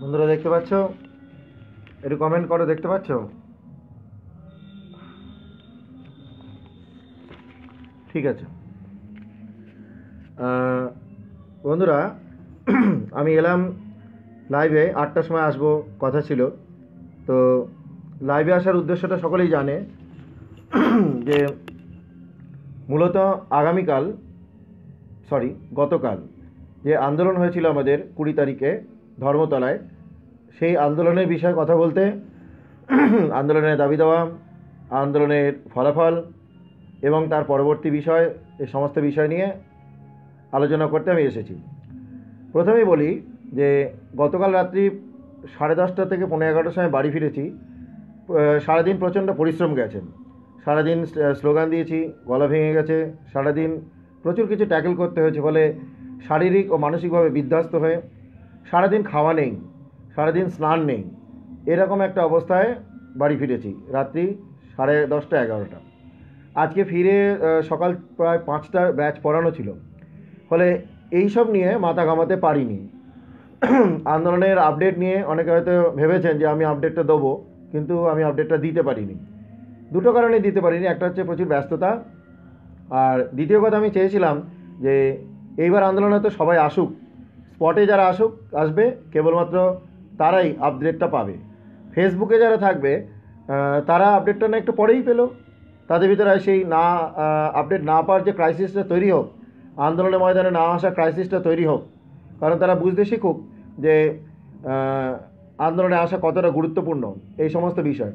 বন্ধুরা দেখতে পাচ্ছ একটু কমেন্ট করো দেখতে পাচ্ছ ঠিক আছে বন্ধুরা আমি এলাম লাইভে আটটার সময় আসব কথা ছিল তো লাইভে আসার উদ্দেশ্যটা সকলেই জানে যে মূলত আগামীকাল সরি গতকাল যে আন্দোলন হয়েছিল আমাদের কুড়ি তারিখে ধর্মতলায় সেই আন্দোলনের বিষয়ে কথা বলতে আন্দোলনের দাবি দেওয়া আন্দোলনের ফলাফল এবং তার পরবর্তী বিষয় এ সমস্ত বিষয় নিয়ে আলোচনা করতে আমি এসেছি প্রথমেই বলি যে গতকাল রাত্রি সাড়ে দশটা থেকে পনেরো এগারোটার সময় বাড়ি ফিরেছি সারাদিন প্রচণ্ড পরিশ্রম গেছেন সারাদিন স্লোগান দিয়েছি গলা ভেঙে গেছে সারাদিন প্রচুর কিছু ট্যাকেল করতে হয়েছে ফলে শারীরিক ও মানসিকভাবে বিধ্বস্ত হয়ে সারাদিন খাওয়া নেই সারাদিন স্নান নেই এরকম একটা অবস্থায় বাড়ি ফিরেছি রাত্রি সাড়ে দশটা এগারোটা আজকে ফিরে সকাল প্রায় পাঁচটা ব্যাচ পড়ানো ছিল ফলে এইসব নিয়ে মাথা ঘামাতে পারিনি আন্দোলনের আপডেট নিয়ে অনেকে হয়তো ভেবেছেন যে আমি আপডেটটা দেবো কিন্তু আমি আপডেটটা দিতে পারিনি দুটো কারণে দিতে পারিনি একটা হচ্ছে প্রচুর ব্যস্ততা আর দ্বিতীয় কথা আমি চেয়েছিলাম যে এইবার আন্দোলন হয়তো সবাই আসুক স্পটে যারা আসুক আসবে কেবলমাত্র তারাই আপডেটটা পাবে ফেসবুকে যারা থাকবে তারা আপডেটটা না একটু পরেই পেলো তাদের ভিতরে সেই না আপডেট না পাওয়ার যে ক্রাইসিসটা তৈরি হোক আন্দোলনের ময়দানে না আসা ক্রাইসিসটা তৈরি হোক কারণ তারা বুঝতে শিখুক যে আন্দোলনে আসা কতটা গুরুত্বপূর্ণ এই সমস্ত বিষয়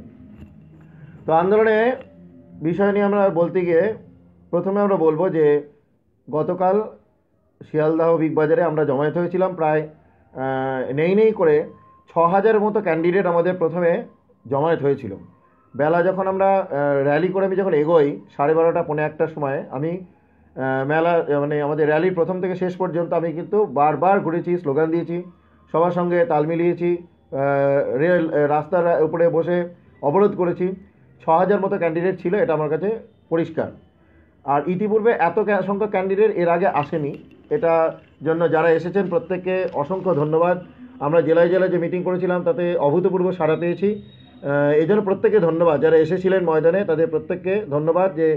তো আন্দোলনে বিষয় নিয়ে আমরা বলতে গিয়ে প্রথমে আমরা বলবো যে গতকাল শিয়ালদাহ বিগ বাজারে আমরা জমায়েত হয়েছিলাম প্রায় নেই নেই করে ছ হাজার মতো ক্যান্ডিডেট আমাদের প্রথমে জমায়েত হয়েছিল বেলা যখন আমরা র্যালি করে আমি যখন এগোই সাড়ে বারোটা পনেরো একটার সময় আমি মেলা মানে আমাদের র্যালির প্রথম থেকে শেষ পর্যন্ত আমি কিন্তু বারবার ঘুরেছি স্লোগান দিয়েছি সবার সঙ্গে তাল মিলিয়েছি রেল রাস্তার উপরে বসে অবরোধ করেছি ছ হাজার মতো ক্যান্ডিডেট ছিল এটা আমার কাছে পরিষ্কার আর ইতিপূর্বে এত সংখ্যক ক্যান্ডিডেট এর আগে আসেনি এটা জন্য যারা এসেছেন প্রত্যেককে অসংখ্য ধন্যবাদ আমরা জেলায় জেলায় যে মিটিং করেছিলাম তাতে অভূতপূর্ব সাড়া পেয়েছি এজন্য প্রত্যেককে ধন্যবাদ যারা এসেছিলেন ময়দানে তাদের প্রত্যেককে ধন্যবাদ যে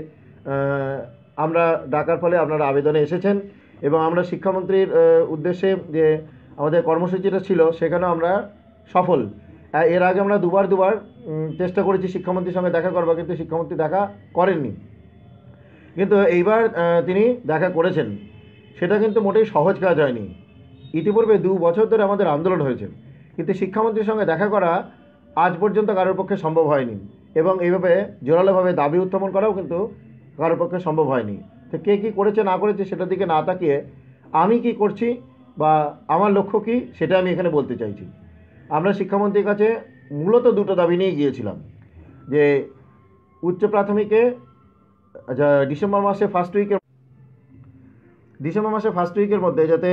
আমরা ডাকার ফলে আপনারা আবেদনে এসেছেন এবং আমরা শিক্ষামন্ত্রীর উদ্দেশ্যে যে আমাদের কর্মসূচিটা ছিল সেখানেও আমরা সফল এর আগে আমরা দুবার দুবার চেষ্টা করেছি শিক্ষামন্ত্রীর সঙ্গে দেখা করবো কিন্তু শিক্ষামন্ত্রী দেখা করেননি কিন্তু এইবার তিনি দেখা করেছেন সেটা কিন্তু মোটেই সহজ কাজ হয়নি ইতিপূর্বে দু বছর ধরে আমাদের আন্দোলন হয়েছে কিন্তু শিক্ষামন্ত্রীর সঙ্গে দেখা করা আজ পর্যন্ত কারোর পক্ষে সম্ভব হয়নি এবং এইভাবে জোরালোভাবে দাবি উত্থাপন করাও কিন্তু কারোর পক্ষে সম্ভব হয়নি তো কে কী করেছে না করেছে সেটার দিকে না তাকিয়ে আমি কি করছি বা আমার লক্ষ্য কী সেটা আমি এখানে বলতে চাইছি আমরা শিক্ষামন্ত্রীর কাছে মূলত দুটো দাবি নিয়ে গিয়েছিলাম যে উচ্চ প্রাথমিকে ডিসেম্বর মাসে ফার্স্ট উইকের ডিসেম্বর মাসে ফার্স্ট উইকের মধ্যে যাতে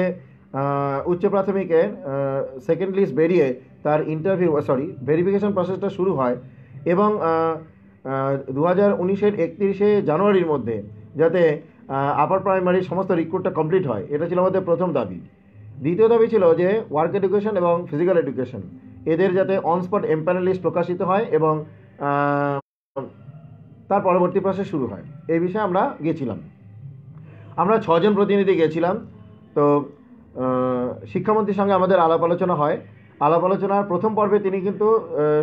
উচ্চ প্রাথমিকের সেকেন্ড লিস্ট বেরিয়ে তার ইন্টারভিউ সরি ভেরিফিকেশন প্রসেসটা শুরু হয় এবং দু হাজার উনিশের একত্রিশে জানুয়ারির মধ্যে যাতে আপার প্রাইমারি সমস্ত রিক্রুটটা কমপ্লিট হয় এটা ছিল আমাদের প্রথম দাবি দ্বিতীয় দাবি ছিল যে ওয়ার্ক এডুকেশন এবং ফিজিক্যাল এডুকেশন এদের যাতে অনস্পট এম্প্যানেল লিস্ট প্রকাশিত হয় এবং তার পরবর্তী প্রসেস শুরু হয় এই বিষয়ে আমরা গেছিলাম আমরা ছজন প্রতিনিধি গেছিলাম তো শিক্ষামন্ত্রীর সঙ্গে আমাদের আলাপ আলোচনা হয় আলাপ আলোচনার প্রথম পর্বে তিনি কিন্তু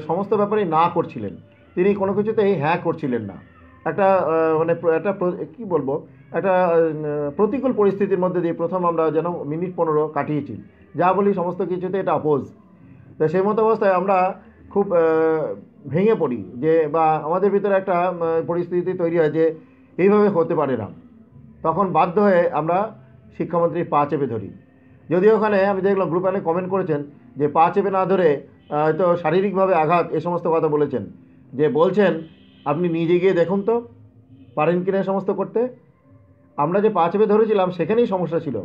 সমস্ত ব্যাপারেই না করছিলেন তিনি কোনো কিছুতেই হ্যাঁ করছিলেন না একটা মানে একটা কি বলবো একটা প্রতিকূল পরিস্থিতির মধ্যে দিয়ে প্রথম আমরা যেন মিনিট পনেরো কাটিয়েছি যা বলি সমস্ত কিছুতে এটা অপোজ তো সেই মতো অবস্থায় আমরা খুব ভেঙে পড়ি যে বা আমাদের ভিতরে একটা পরিস্থিতি তৈরি হয় যে এইভাবে হতে পারে না তখন বাধ্য হয়ে আমরা শিক্ষামন্ত্রীর পা চেপে ধরি যদিও ওখানে আমি দেখলাম গ্রুপে অনেক কমেন্ট করেছেন যে পা চেপে না ধরে হয়তো শারীরিকভাবে আঘাত এ সমস্ত কথা বলেছেন যে বলছেন আপনি নিজে গিয়ে দেখুন তো পারেন কিনা এ সমস্ত করতে আমরা যে পা চেপে ধরেছিলাম সেখানেই সমস্যা ছিল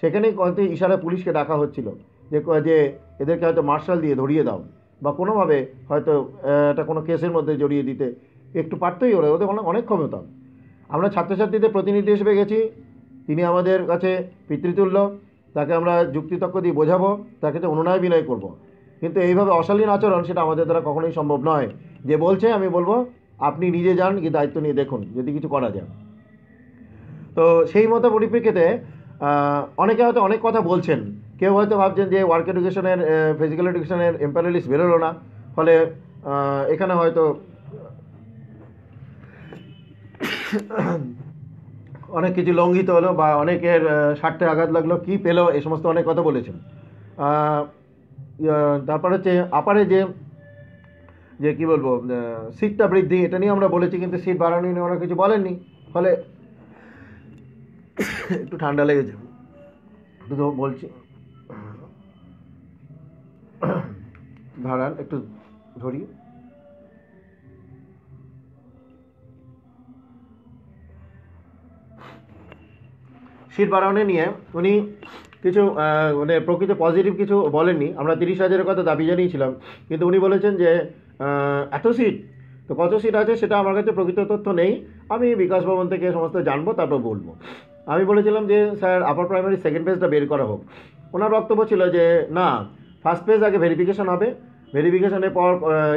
সেখানেই কয়েকটি ইশারা পুলিশকে ডাকা হচ্ছিল যে যে এদেরকে হয়তো মার্শাল দিয়ে ধরিয়ে দাও বা কোনোভাবে হয়তো এটা কোনো কেসের মধ্যে জড়িয়ে দিতে একটু পারতেই ওরা ওদের অনেক অনেক ক্ষমতা আমরা ছাত্রছাত্রীদের প্রতিনিধি হিসেবে গেছি তিনি আমাদের কাছে পিতৃতুল্য তাকে আমরা যুক্তিতক্ক দিয়ে বোঝাবো তাকে তো অনুনয় বিনয় করব। কিন্তু এইভাবে অশালীন আচরণ সেটা আমাদের দ্বারা কখনোই সম্ভব নয় যে বলছে আমি বলবো আপনি নিজে যান কি দায়িত্ব নিয়ে দেখুন যদি কিছু করা যায় তো সেই মতো পরিপ্রেক্ষিতে অনেকে হয়তো অনেক কথা বলছেন কেউ হয়তো ভাবছেন যে ওয়ার্ক এডুকেশনের ফিজিক্যাল এডুকেশনের এম্প্যারালিস্ট বেরোলো না ফলে এখানে হয়তো অনেক কিছু লঙ্ঘিত হলো বা অনেকের স্বার্থে আঘাত লাগলো কি পেলো এ সমস্ত অনেক কথা বলেছেন তারপর হচ্ছে আপারে যে যে কি বলবো সিটটা বৃদ্ধি এটা নিয়ে আমরা বলেছি কিন্তু সিট বাড়ানো নিয়ে ওরা কিছু বলেননি ফলে একটু ঠান্ডা লেগেছে তো বলছি ভাড়ান একটু ধরি সিট বাড়ানো নিয়ে উনি কিছু মানে প্রকৃত পজিটিভ কিছু বলেননি আমরা তিরিশ হাজারের কথা দাবি জানিয়েছিলাম কিন্তু উনি বলেছেন যে এত সিট তো কত সিট আছে সেটা আমার কাছে প্রকৃত তথ্য নেই আমি বিকাশ ভবন থেকে সমস্ত জানবো তারপর বলবো আমি বলেছিলাম যে স্যার আপার প্রাইমারি সেকেন্ড পেজটা বের করা হোক ওনার বক্তব্য ছিল যে না ফার্স্ট পেজ আগে ভেরিফিকেশন হবে ভেরিফিকেশনের পর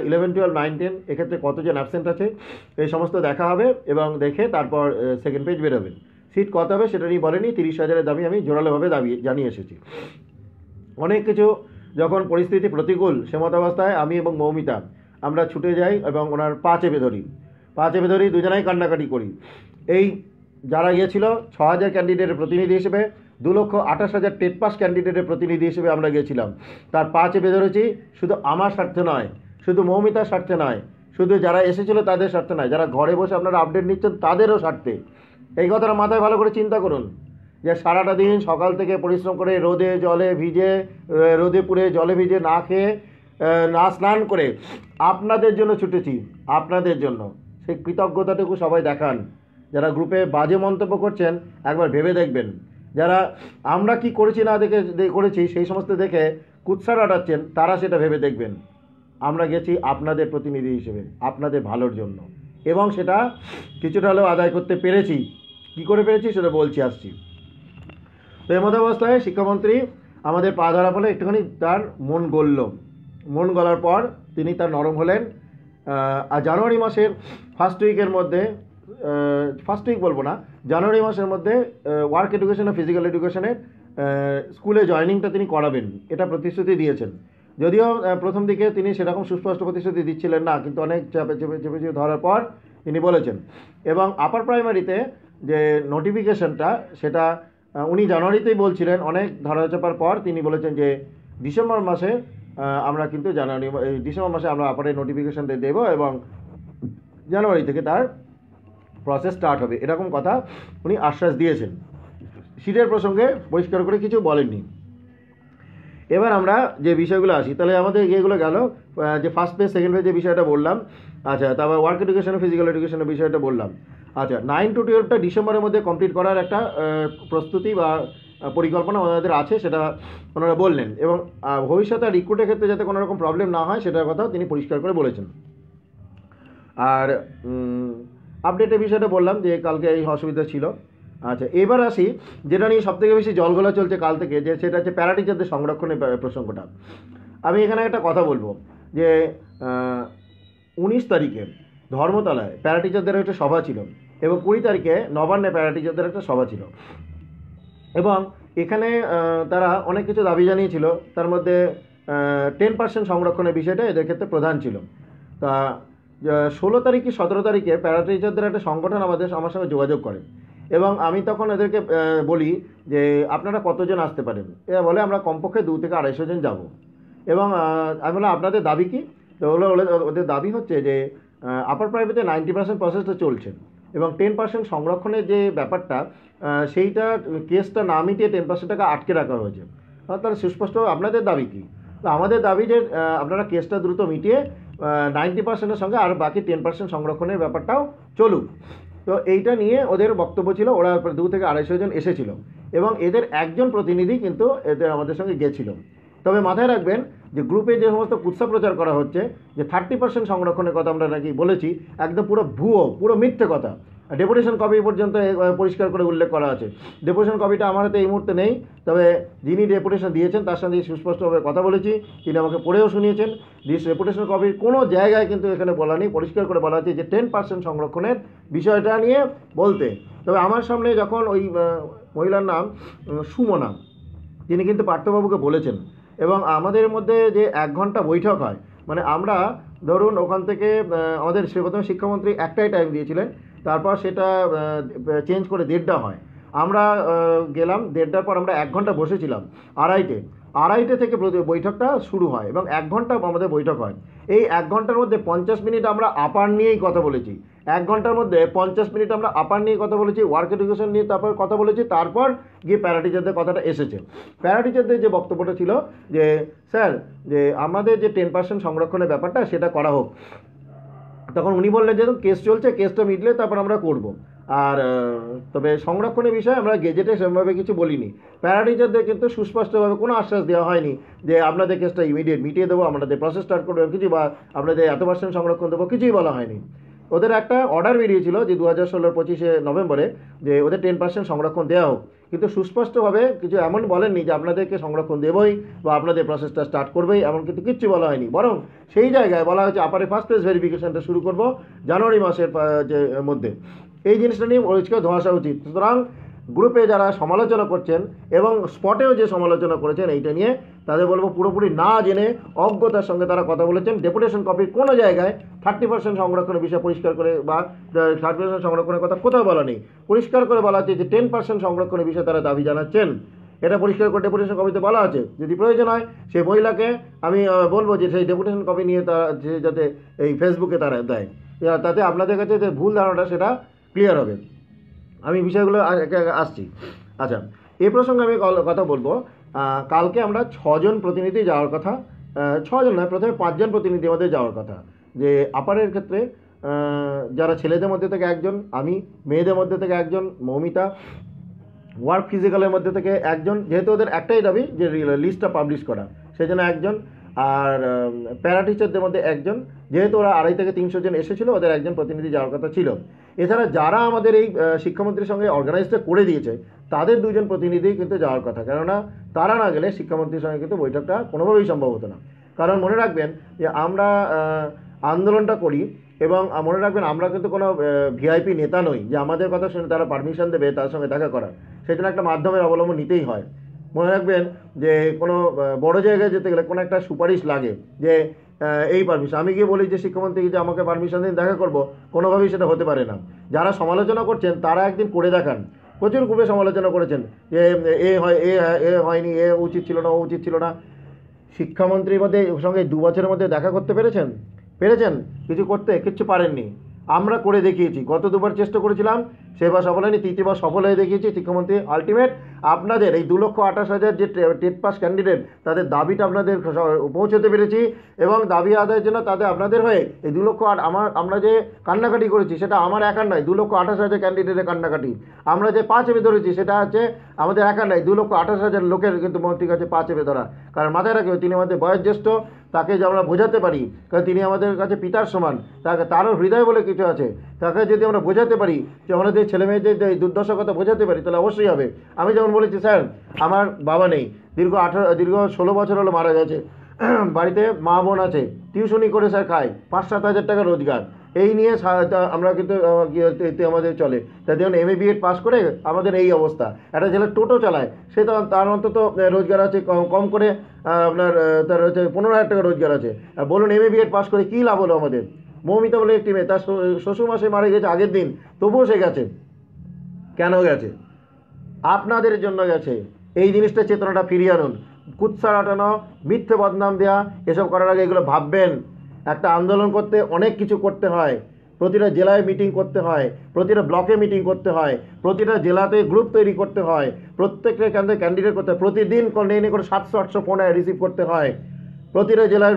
ইলেভেন টুয়েলভ নাইন টেন এক্ষেত্রে কতজন অ্যাবসেন্ট আছে এই সমস্ত দেখা হবে এবং দেখে তারপর সেকেন্ড পেজ বেরোবেন সিট কত হবে সেটা নিয়ে বলেনি তিরিশ হাজারের দাবি আমি জোরালোভাবে দাবি জানিয়ে এসেছি অনেক কিছু যখন পরিস্থিতি প্রতিকূল সে মতাবস্থায় আমি এবং মৌমিতা আমরা ছুটে যাই এবং ওনার পা চেপে ধরি পা চেপে ধরি দুজনাই কান্নাকাটি করি এই যারা গিয়েছিল ছ হাজার ক্যান্ডিডেটের প্রতিনিধি হিসেবে দু লক্ষ আঠাশ হাজার টেট পাস ক্যান্ডিডেটের প্রতিনিধি হিসেবে আমরা গিয়েছিলাম তার পা চেপে ধরেছি শুধু আমার স্বার্থে নয় শুধু মৌমিতার স্বার্থে নয় শুধু যারা এসেছিল তাদের স্বার্থে নয় যারা ঘরে বসে আপনারা আপডেট নিচ্ছেন তাদেরও স্বার্থে এই কথাটা মাথায় ভালো করে চিন্তা করুন যে সারাটা দিন সকাল থেকে পরিশ্রম করে রোদে জলে ভিজে রোদে পুড়ে জলে ভিজে না খেয়ে না স্নান করে আপনাদের জন্য ছুটেছি আপনাদের জন্য সেই কৃতজ্ঞতাটুকু সবাই দেখান যারা গ্রুপে বাজে মন্তব্য করছেন একবার ভেবে দেখবেন যারা আমরা কি করেছি না দেখে করেছি সেই সমস্ত দেখে কুৎসার আটাচ্ছেন তারা সেটা ভেবে দেখবেন আমরা গেছি আপনাদের প্রতিনিধি হিসেবে আপনাদের ভালোর জন্য এবং সেটা কিছুটা হলেও আদায় করতে পেরেছি কী করে পেরেছি সেটা বলছি আসছি তো মধ্যে অবস্থায় শিক্ষামন্ত্রী আমাদের পা ধরা ফলে একটুখানি তার মন গলল মন গলার পর তিনি তার নরম হলেন আর জানুয়ারি মাসের ফার্স্ট উইকের মধ্যে ফার্স্ট উইক বলবো না জানুয়ারি মাসের মধ্যে ওয়ার্ক এডুকেশন আর ফিজিক্যাল এডুকেশনের স্কুলে জয়নিংটা তিনি করাবেন এটা প্রতিশ্রুতি দিয়েছেন যদিও প্রথম দিকে তিনি সেরকম সুস্পষ্ট প্রতিশ্রুতি দিচ্ছিলেন না কিন্তু অনেক চেপে চেপে চেপে চেপে ধরার পর তিনি বলেছেন এবং আপার প্রাইমারিতে যে নোটিফিকেশনটা সেটা উনি জানুয়ারিতেই বলছিলেন অনেক ধারাচাপার পর তিনি বলেছেন যে ডিসেম্বর মাসে আমরা কিন্তু জানুয়ারি ডিসেম্বর মাসে আমরা আপারে নোটিফিকেশানটা দেবো এবং জানুয়ারি থেকে তার প্রসেস স্টার্ট হবে এরকম কথা উনি আশ্বাস দিয়েছেন সিটের প্রসঙ্গে পরিষ্কার করে কিছু বলেননি এবার আমরা যে বিষয়গুলো আসি তাহলে আমাদের এগুলো গেল যে ফার্স্ট পেজ সেকেন্ড পেজ যে বিষয়টা বললাম আচ্ছা তারপর ওয়ার্ক এডুকেশন ফিজিক্যাল এডুকেশনের বিষয়টা বললাম আচ্ছা নাইন টু টুয়েলভটা ডিসেম্বরের মধ্যে কমপ্লিট করার একটা প্রস্তুতি বা পরিকল্পনা ওনাদের আছে সেটা ওনারা বললেন এবং ভবিষ্যতে রিক্রুটের ক্ষেত্রে যাতে কোনো রকম প্রবলেম না হয় সেটার কথাও তিনি পরিষ্কার করে বলেছেন আর আপডেটের বিষয়টা বললাম যে কালকে এই অসুবিধা ছিল আচ্ছা এবার আসি যেটা নিয়ে সবথেকে বেশি জলগোলা চলছে কাল থেকে যে সেটা হচ্ছে প্যারাটিচারদের সংরক্ষণের প্রসঙ্গটা আমি এখানে একটা কথা বলবো যে উনিশ তারিখে ধর্মতলায় প্যারাটিচারদের একটা সভা ছিল এবং কুড়ি তারিখে নবান্নে প্যারাটিচারদের একটা সভা ছিল এবং এখানে তারা অনেক কিছু দাবি জানিয়েছিল তার মধ্যে টেন পার্সেন্ট সংরক্ষণের বিষয়টা এদের ক্ষেত্রে প্রধান ছিল তা ষোলো তারিখ কি সতেরো তারিখে প্যারাটিচারদের একটা সংগঠন আমাদের আমার সঙ্গে যোগাযোগ করে এবং আমি তখন ওদেরকে বলি যে আপনারা কতজন আসতে পারেন এরা বলে আমরা কমপক্ষে দু থেকে আড়াইশো জন যাব এবং আমি বললাম আপনাদের দাবি কি তো ওগুলো ওদের দাবি হচ্ছে যে আপার প্রাইভেটে নাইনটি পার্সেন্ট প্রসেস তো চলছে এবং টেন পার্সেন্ট সংরক্ষণের যে ব্যাপারটা সেইটা কেসটা না মিটিয়ে টেন পার্সেন্ট টাকা আটকে রাখা হয়েছে তাহলে সুস্পষ্ট আপনাদের দাবি কী তো আমাদের দাবি যে আপনারা কেসটা দ্রুত মিটিয়ে নাইনটি পার্সেন্টের সঙ্গে আর বাকি টেন পার্সেন্ট সংরক্ষণের ব্যাপারটাও চলুক তো এইটা নিয়ে ওদের বক্তব্য ছিল ওরা দু থেকে আড়াইশো জন এসেছিল এবং এদের একজন প্রতিনিধি কিন্তু এতে আমাদের সঙ্গে গেছিল তবে মাথায় রাখবেন যে গ্রুপে যে সমস্ত কুৎসা প্রচার করা হচ্ছে যে থার্টি পার্সেন্ট সংরক্ষণের কথা আমরা নাকি বলেছি একদম পুরো ভুয়ো পুরো মিথ্যে কথা ডেপুটেশন কপি পর্যন্ত পরিষ্কার করে উল্লেখ করা আছে ডেপুটেশন কপিটা আমার হাতে এই মুহূর্তে নেই তবে যিনি ডেপুটেশন দিয়েছেন তার সঙ্গে সুস্পষ্টভাবে কথা বলেছি তিনি আমাকে পড়েও শুনিয়েছেন দিস ডেপুটেশন কপির কোনো জায়গায় কিন্তু এখানে বলা নেই পরিষ্কার করে বলা আছে যে টেন পার্সেন্ট সংরক্ষণের বিষয়টা নিয়ে বলতে তবে আমার সামনে যখন ওই মহিলার নাম সুমনা তিনি কিন্তু পার্থবাবুকে বলেছেন এবং আমাদের মধ্যে যে এক ঘন্টা বৈঠক হয় মানে আমরা ধরুন ওখান থেকে আমাদের সে প্রথমে শিক্ষামন্ত্রী একটাই টাইম দিয়েছিলেন তারপর সেটা চেঞ্জ করে দেড়টা হয় আমরা গেলাম দেড়টার পর আমরা এক ঘন্টা বসেছিলাম আড়াইটে আড়াইটে থেকে বৈঠকটা শুরু হয় এবং এক ঘন্টা আমাদের বৈঠক হয় এই এক ঘন্টার মধ্যে পঞ্চাশ মিনিট আমরা আপার নিয়েই কথা বলেছি এক ঘন্টার মধ্যে পঞ্চাশ মিনিট আমরা আপার নিয়ে কথা বলেছি ওয়ার্ক এডুকেশন নিয়ে তারপর কথা বলেছি তারপর গিয়ে প্যারাটিচারদের কথাটা এসেছে প্যারাটিচারদের যে বক্তব্যটা ছিল যে স্যার যে আমাদের যে টেন পার্সেন্ট সংরক্ষণের ব্যাপারটা সেটা করা হোক তখন উনি বললেন যে কেস চলছে কেসটা মিটলে তারপর আমরা করব আর তবে সংরক্ষণের বিষয়ে আমরা গেজেটে সেভাবে কিছু বলিনি প্যারাটিচারদের কিন্তু সুস্পষ্টভাবে কোনো আশ্বাস দেওয়া হয়নি যে আপনাদের কেসটা ইমিডিয়েট মিটিয়ে দেবো আপনাদের প্রসেস স্টার্ট করবো কিছু বা আপনাদের এত পার্সেন্ট সংরক্ষণ দেবো কিছুই বলা হয়নি ওদের একটা অর্ডার বেরিয়েছিল যে দু হাজার ষোলোর পঁচিশে নভেম্বরে যে ওদের টেন পার্সেন্ট সংরক্ষণ দেওয়া হোক কিন্তু সুস্পষ্টভাবে কিছু এমন বলেননি যে আপনাদেরকে সংরক্ষণ দেবই বা আপনাদের প্রসেসটা স্টার্ট করবেই এমন কিন্তু কিচ্ছু বলা হয়নি বরং সেই জায়গায় বলা হয়েছে আপারে ফার্স্ট ফেজ ভেরিফিকেশনটা শুরু করব জানুয়ারি মাসের মধ্যে এই জিনিসটা নিয়ে ওইকে ধোঁয়াশা উচিত সুতরাং গ্রুপে যারা সমালোচনা করছেন এবং স্পটেও যে সমালোচনা করেছেন এইটা নিয়ে তাদের বলবো পুরোপুরি না জেনে অজ্ঞতার সঙ্গে তারা কথা বলেছেন ডেপুটেশন কপির কোনো জায়গায় থার্টি পার্সেন্ট সংরক্ষণের বিষয় পরিষ্কার করে বা থার্টি পার্সেন্ট সংরক্ষণের কথা কোথাও বলা নেই পরিষ্কার করে বলা হচ্ছে যে টেন পার্সেন্ট সংরক্ষণের বিষয়ে তারা দাবি জানাচ্ছেন এটা পরিষ্কার করে ডেপুটেশন কপিতে বলা আছে যদি প্রয়োজন হয় সেই মহিলাকে আমি বলবো যে সেই ডেপুটেশন কপি নিয়ে তারা যে যাতে এই ফেসবুকে তারা দেয় তাতে আপনাদের কাছে যে ভুল ধারণাটা সেটা ক্লিয়ার হবে আমি বিষয়গুলো আসছি আচ্ছা এ প্রসঙ্গে আমি কথা বলবো কালকে আমরা ছজন প্রতিনিধি যাওয়ার কথা ছজন নয় প্রথমে পাঁচজন প্রতিনিধি আমাদের যাওয়ার কথা যে আপারের ক্ষেত্রে যারা ছেলেদের মধ্যে থেকে একজন আমি মেয়েদের মধ্যে থেকে একজন মৌমিতা ওয়ার্ক ফিজিক্যালের মধ্যে থেকে একজন যেহেতু ওদের একটাই দাবি যে লিস্টটা পাবলিশ করা সেই জন্য একজন আর প্যারা টিচারদের মধ্যে একজন যেহেতু ওরা আড়াই থেকে তিনশো জন এসেছিলো ওদের একজন প্রতিনিধি যাওয়ার কথা ছিল এছাড়া যারা আমাদের এই শিক্ষামন্ত্রীর সঙ্গে অর্গানাইজটা করে দিয়েছে তাদের দুজন প্রতিনিধি কিন্তু যাওয়ার কথা কেননা তারা না গেলে শিক্ষামন্ত্রীর সঙ্গে কিন্তু বৈঠকটা কোনোভাবেই সম্ভব হতো না কারণ মনে রাখবেন যে আমরা আন্দোলনটা করি এবং মনে রাখবেন আমরা কিন্তু কোনো ভিআইপি নেতা নই যে আমাদের কথা শুনে তারা পারমিশন দেবে তার সঙ্গে দেখা করার জন্য একটা মাধ্যমের অবলম্বন নিতেই হয় মনে রাখবেন যে কোনো বড় জায়গায় যেতে গেলে কোনো একটা সুপারিশ লাগে যে এই পারমিশন আমি গিয়ে বলি যে শিক্ষামন্ত্রীকে যে আমাকে পারমিশন দিন দেখা করবো কোনোভাবেই সেটা হতে পারে না যারা সমালোচনা করছেন তারা একদিন করে দেখান প্রচুর খুবই সমালোচনা করেছেন যে এ হয় এ এ হয়নি এ উচিত ছিল না ও উচিত ছিল না শিক্ষামন্ত্রীর মধ্যে সঙ্গে দু বছরের মধ্যে দেখা করতে পেরেছেন পেরেছেন কিছু করতে কিচ্ছু পারেননি আমরা করে দেখিয়েছি গত দুবার চেষ্টা করেছিলাম সেবার সফল হয়নি তৃতীয়বার সফল হয়ে দেখিয়েছি শিক্ষামন্ত্রী আলটিমেট আপনাদের এই দু লক্ষ আঠাশ হাজার যে টেট পাস ক্যান্ডিডেট তাদের দাবিটা আপনাদের পৌঁছতে পেরেছি এবং দাবি আদায়ের জন্য তাদের আপনাদের হয়ে এই দু লক্ষ আট আমার আমরা যে কান্নাকাটি করেছি সেটা আমার একার নয় দু লক্ষ আঠাশ হাজার ক্যান্ডিডেটের কান্নাকাটি আমরা যে পা চেপে ধরেছি সেটা হচ্ছে আমাদের একার নয় দু লক্ষ আঠাশ হাজার লোকের কিন্তু মন্ত্রীর কাছে পা চেপে ধরা কারণ মাথায় রাখবে তিনি আমাদের বয়োজ্যেষ্ঠ তাকে যে আমরা বোঝাতে পারি কারণ তিনি আমাদের কাছে পিতার সমান তাকে তারও হৃদয় বলে কিছু আছে তাকে যদি আমরা বোঝাতে পারি যে আমাদের ছেলে মেয়েদের যে দুর্দশার কথা বোঝাতে পারি তাহলে অবশ্যই হবে আমি যেমন বলেছি স্যার আমার বাবা নেই দীর্ঘ আঠারো দীর্ঘ ষোলো বছর হলো মারা গেছে বাড়িতে মা বোন আছে টিউশনি করে স্যার খায় পাঁচ সাত হাজার টাকা রোজগার এই নিয়ে আমরা কিন্তু এতে আমাদের চলে তাই দেখুন এম এ পাস করে আমাদের এই অবস্থা একটা ছেলে টোটো চালায় সে তো তার অন্তত রোজগার আছে কম করে আপনার তার হচ্ছে পনেরো হাজার টাকা রোজগার আছে আর বলুন এম এ পাস করে কী লাভ হলো আমাদের মৌমিতা বলে একটি মেয়ে তার শ্বশুরমাসে মারা গেছে আগের দিন তবুও সে গেছে কেন গেছে আপনাদের জন্য গেছে এই জিনিসটা চেতনাটা ফিরিয়ে আনুন কুৎসা আটানো মিথ্যে বদনাম দেওয়া এসব করার আগে এগুলো ভাববেন একটা আন্দোলন করতে অনেক কিছু করতে হয় প্রতিটা জেলায় মিটিং করতে হয় প্রতিটা ব্লকে মিটিং করতে হয় প্রতিটা জেলাতে গ্রুপ তৈরি করতে হয় প্রত্যেকটা কেন্দ্রে ক্যান্ডিডেট করতে হয় প্রতিদিন নিয়ে করে সাতশো আটশো ফোন রিসিভ করতে হয় প্রতিটা জেলার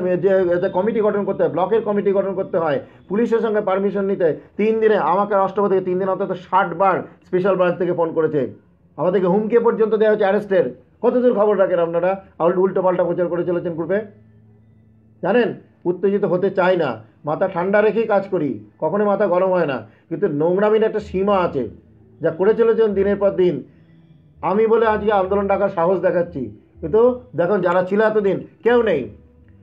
যে কমিটি গঠন করতে হয় ব্লকের কমিটি গঠন করতে হয় পুলিশের সঙ্গে পারমিশন নিতে তিন দিনে আমাকে রাষ্ট্রপতি তিন দিন অন্তত ষাটবার স্পেশাল ব্রাঞ্চ থেকে ফোন করেছে আমাদেরকে হুমকি পর্যন্ত দেওয়া হচ্ছে অ্যারেস্টের কতদূর খবর রাখেন আপনারা উল্টো পাল্টা প্রচার করে চলেছেন গ্রুপে জানেন উত্তেজিত হতে চাই না মাথা ঠান্ডা রেখেই কাজ করি কখনো মাথা গরম হয় না কিন্তু নোংরামির একটা সীমা আছে যা করে চলেছেন দিনের পর দিন আমি বলে আজকে আন্দোলন ডাকার সাহস দেখাচ্ছি কিন্তু দেখুন যারা ছিল এতদিন কেউ নেই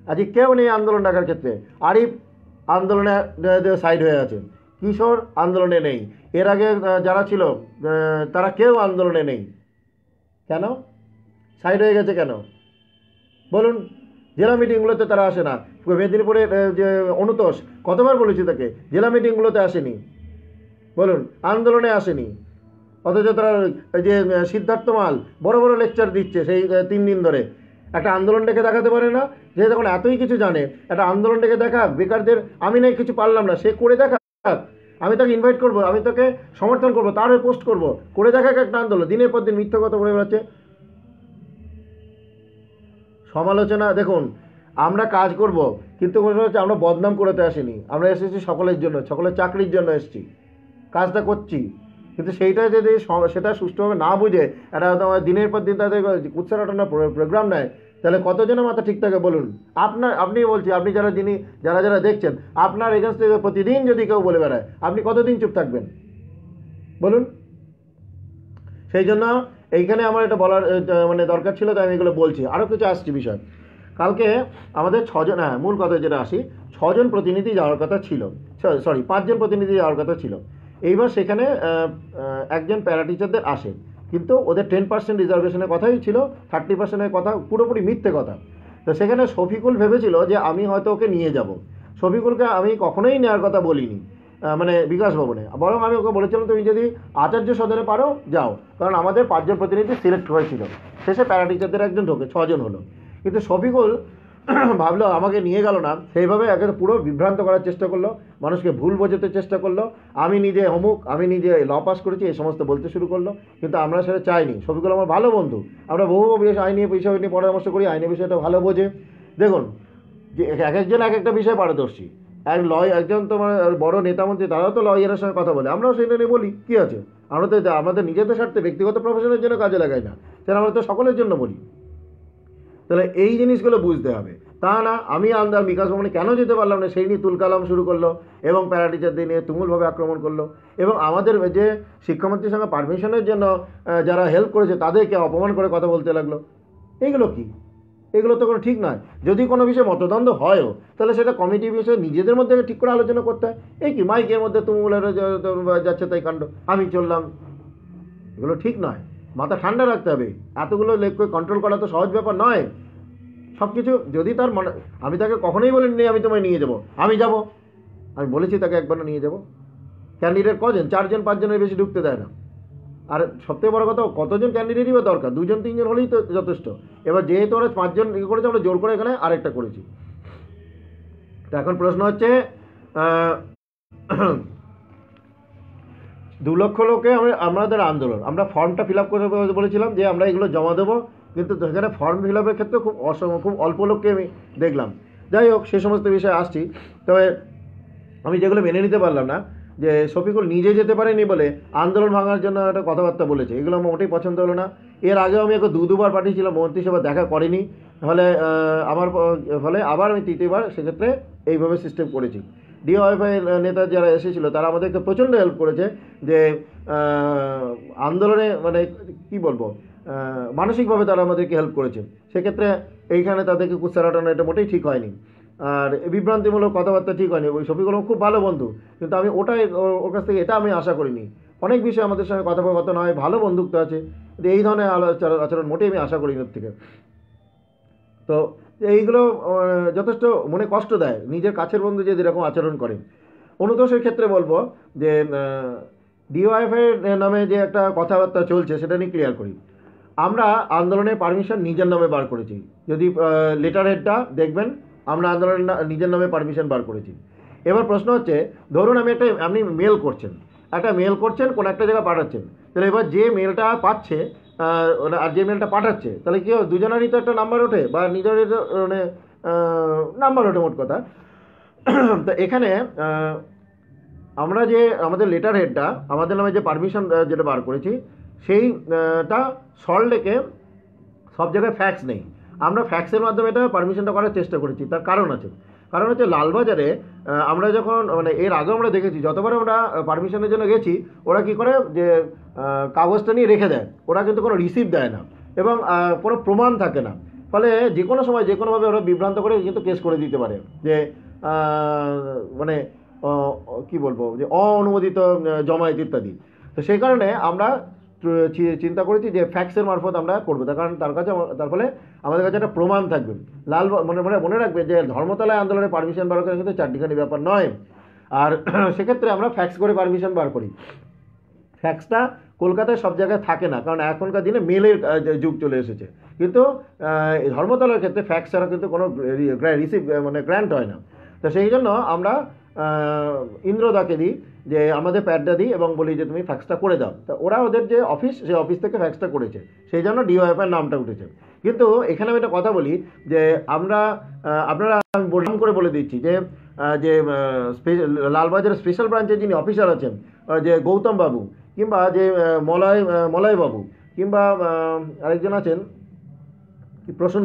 আজকে কেউ নেই আন্দোলন ডাকার ক্ষেত্রে আরিফ আন্দোলনে সাইড হয়ে আছে কিশোর আন্দোলনে নেই এর আগে যারা ছিল তারা কেউ আন্দোলনে নেই কেন সাইড হয়ে গেছে কেন বলুন জেলা মিটিংগুলোতে তারা আসে না মেদিনীপুরের যে অনুতোষ কতবার বলেছি তাকে জেলা মিটিংগুলোতে আসেনি বলুন আন্দোলনে আসেনি অথচ তারা যে সিদ্ধার্থ মাল বড় বড় লেকচার দিচ্ছে সেই তিন দিন ধরে একটা আন্দোলন ডেকে দেখাতে পারে না যে তখন এতই কিছু জানে একটা আন্দোলন ডেকে দেখা বেকারদের আমি নাই কিছু পারলাম না সে করে দেখা আমি তাকে ইনভাইট করব আমি তাকে সমর্থন করবো তার হয়ে পোস্ট করবো করে দেখাক একটা আন্দোলন দিনের পর দিন মিথ্যা কথা বলে বেড়াচ্ছে সমালোচনা দেখুন আমরা কাজ করব কিন্তু কথা হচ্ছে আমরা বদনাম করতে আসিনি আমরা এসেছি সকলের জন্য সকলের চাকরির জন্য এসেছি কাজটা করছি কিন্তু সেইটা যদি সেটা সুষ্ঠুভাবে না বুঝে এটা দিনের পর দিন তাদের উৎসাহটা প্রোগ্রাম নেয় তাহলে কতজনের মাথা ঠিক থাকে বলুন আপনার আপনি বলছি আপনি যারা যিনি যারা যারা দেখছেন আপনার এগেন্স্টে প্রতিদিন যদি কেউ বলে বেড়ায় আপনি কতদিন চুপ থাকবেন বলুন সেই জন্য এইখানে আমার এটা বলার মানে দরকার ছিল তাই আমি এগুলো বলছি আরও কিছু আসছি বিষয় কালকে আমাদের ছজন হ্যাঁ মূল কথা যেটা আসি ছজন প্রতিনিধি যাওয়ার কথা ছিল সরি পাঁচজন প্রতিনিধি যাওয়ার কথা ছিল এইবার সেখানে একজন প্যারা টিচারদের আসে কিন্তু ওদের টেন পার্সেন্ট রিজার্ভেশনের কথাই ছিল থার্টি পার্সেন্টের কথা পুরোপুরি মিথ্যে কথা তো সেখানে শফিকুল ভেবেছিল যে আমি হয়তো ওকে নিয়ে যাব শফিকুলকে আমি কখনোই নেওয়ার কথা বলিনি মানে বিকাশ ভবনে বরং আমি ওকে বলেছিলাম তুমি যদি আচার্য সদনে পারো যাও কারণ আমাদের পাঁচজন প্রতিনিধি সিলেক্ট হয়েছিল শেষে প্যারা টিচারদের একজন ঢোকে ছজন হলো কিন্তু শফিকুল ভাবলো আমাকে নিয়ে গেল না সেইভাবে একে পুরো বিভ্রান্ত করার চেষ্টা করলো মানুষকে ভুল বোঝাতে চেষ্টা করলো আমি নিজে অমুক আমি নিজে ল পাস করেছি এই সমস্ত বলতে শুরু করলো কিন্তু আমরা সেটা চাইনি শফিকুল আমার ভালো বন্ধু আমরা বহু বেশ আইনি বিষয় নিয়ে পরামর্শ করি আইনি বিষয়টা ভালো বোঝে দেখুন যে এক একজন এক একটা বিষয়ে পারদর্শী এক লয় একজন তোমার মানে বড় নেতামন্ত্রী তারাও তো লয়ারের সঙ্গে কথা বলে আমরাও সেই নিয়ে বলি কী আছে আমরা তো আমাদের নিজেদের স্বার্থে ব্যক্তিগত প্রফেশনের জন্য কাজে লাগাই না সেটা আমরা তো সকলের জন্য বলি তাহলে এই জিনিসগুলো বুঝতে হবে তা না আমি আন্দার বিকাশ ভবনে কেন যেতে পারলাম না সেই নিয়ে তুলকালাম শুরু করলো এবং প্যারা দিয়ে নিয়ে তুমুলভাবে আক্রমণ করলো এবং আমাদের যে শিক্ষামন্ত্রীর সঙ্গে পারমিশনের জন্য যারা হেল্প করেছে তাদেরকে অপমান করে কথা বলতে লাগলো এইগুলো কী এগুলো তো কোনো ঠিক নয় যদি কোনো বিষয়ে মতদ্বন্দ্ব হয়ও তাহলে সেটা কমিটি বিষয়ে নিজেদের মধ্যে ঠিক করে আলোচনা করতে হয় এই কি মাইকের মধ্যে তুমুলের যাচ্ছে তাই কাণ্ড আমি চললাম এগুলো ঠিক নয় মাথা ঠান্ডা রাখতে হবে এতগুলো লেখকে কন্ট্রোল করা তো সহজ ব্যাপার নয় সব কিছু যদি তার মনে আমি তাকে কখনোই বলিনি আমি তোমায় নিয়ে যাব আমি যাব আমি বলেছি তাকে একবার নিয়ে যাব ক্যান্ডিডেট কজন চারজন পাঁচজনের বেশি ঢুকতে দেয় না আর সবথেকে বড় কথা কতজন ক্যান্ডিডেটই বা দরকার দুজন তিনজন হলেই তো যথেষ্ট এবার যেহেতু আমরা পাঁচজন ইয়ে করেছে আমরা জোর করে এখানে আরেকটা করেছি তো এখন প্রশ্ন হচ্ছে দু লক্ষ লোকে আমাদের আন্দোলন আমরা ফর্মটা ফিল আপ করে বলেছিলাম যে আমরা এগুলো জমা দেবো কিন্তু সেখানে ফর্ম ফিল আপের ক্ষেত্রে খুব অসম খুব অল্প লোককে আমি দেখলাম যাই হোক সে সমস্ত বিষয়ে আসছি তবে আমি যেগুলো মেনে নিতে পারলাম না যে শফিকুল নিজে যেতে পারেনি বলে আন্দোলন ভাঙার জন্য একটা কথাবার্তা বলেছে এগুলো আমার মোটেই পছন্দ হলো না এর আগেও আমি একে দু দুবার পাঠিয়েছিলাম মন্ত্রিসভা দেখা করেনি ফলে আমার ফলে আবার আমি তৃতীয়বার সেক্ষেত্রে এইভাবে সিস্টেম করেছি ডিওয়াইফাই নেতা যারা এসেছিল তারা আমাদেরকে প্রচণ্ড হেল্প করেছে যে আন্দোলনে মানে কি বলবো মানসিকভাবে তারা আমাদেরকে হেল্প করেছে সেক্ষেত্রে এইখানে তাদেরকে কুৎসা এটা মোটেই ঠিক হয়নি আর বিভ্রান্তিমূলক কথাবার্তা ঠিক হয়নি ওই শফিকুল খুব ভালো বন্ধু কিন্তু আমি ওটাই ওর কাছ থেকে এটা আমি আশা করিনি অনেক বিষয়ে আমাদের সঙ্গে কথোপকথন হয় ভালো বন্ধুত্ব আছে এই ধরনের আচরণ মোটেই আমি আশা করিনি ওর থেকে তো এইগুলো যথেষ্ট মনে কষ্ট দেয় নিজের কাছের বন্ধু যে এরকম আচরণ করে অনুদোষের ক্ষেত্রে বলবো যে ডিওয়াইফের নামে যে একটা কথাবার্তা চলছে সেটা নিয়ে ক্লিয়ার করি আমরা আন্দোলনের পারমিশন নিজের নামে বার করেছি যদি লেটার হেডটা দেখবেন আমরা আন্দোলনের নিজের নামে পারমিশন বার করেছি এবার প্রশ্ন হচ্ছে ধরুন আমি একটা আপনি মেল করছেন একটা মেল করছেন কোনো একটা জায়গায় পাঠাচ্ছেন তাহলে এবার যে মেলটা পাচ্ছে মানে, আর যে মেলটা পাঠাচ্ছে তাহলে কী দুজনেরই তো একটা নাম্বার ওঠে বা নিজের মানে নাম্বার ওঠে মোট কথা তো এখানে আমরা যে আমাদের লেটার হেডটা আমাদের নামে যে পারমিশন যেটা বার করেছি সেইটা সল্টেকে সব জায়গায় ফ্যাক্স নেই আমরা ফ্যাক্সের মাধ্যমে এটা পারমিশনটা করার চেষ্টা করেছি তার কারণ আছে কারণ হচ্ছে লালবাজারে আমরা যখন মানে এর আগেও আমরা দেখেছি যতবার আমরা পারমিশনের জন্য গেছি ওরা কি করে যে কাগজটা নিয়ে রেখে দেয় ওরা কিন্তু কোনো রিসিভ দেয় না এবং কোনো প্রমাণ থাকে না ফলে যে কোনো সময় যে কোনোভাবে ওরা বিভ্রান্ত করে কিন্তু কেস করে দিতে পারে যে মানে কি বলবো যে অনুমোদিত জমায়েত ইত্যাদি তো সেই কারণে আমরা চিন্তা করেছি যে ফ্যাক্সের মারফত আমরা করবো তার কারণ তার কাছে তার ফলে আমাদের কাছে একটা প্রমাণ থাকবে লাল মনে মনে মনে রাখবে যে ধর্মতলায় আন্দোলনে পারমিশন বার করে কিন্তু চারটিখানি ব্যাপার নয় আর সেক্ষেত্রে আমরা ফ্যাক্স করে পারমিশন বার করি ফ্যাক্সটা কলকাতায় সব জায়গায় থাকে না কারণ এখনকার দিনে মেলের যুগ চলে এসেছে কিন্তু ধর্মতলার ক্ষেত্রে ফ্যাক্স ছাড়া কিন্তু কোনো রিসিভ মানে গ্র্যান্ট হয় না তো সেই জন্য আমরা ইন্দ্রদাকে দিই যে আমাদের প্যাডটা দিই এবং বলি যে তুমি ফ্যাক্সটা করে দাও তা ওরা ওদের যে অফিস সেই অফিস থেকে ফ্যাক্সটা করেছে সেই জন্য ডিওএফের নামটা উঠেছে কিন্তু এখানে আমি একটা কথা বলি যে আমরা আপনারা আমি বললাম করে বলে দিচ্ছি যে যে লালবাজারের স্পেশাল ব্রাঞ্চের যিনি অফিসার আছেন যে গৌতম বাবু কিংবা যে মলয় মলয় বাবু কিংবা আরেকজন আছেন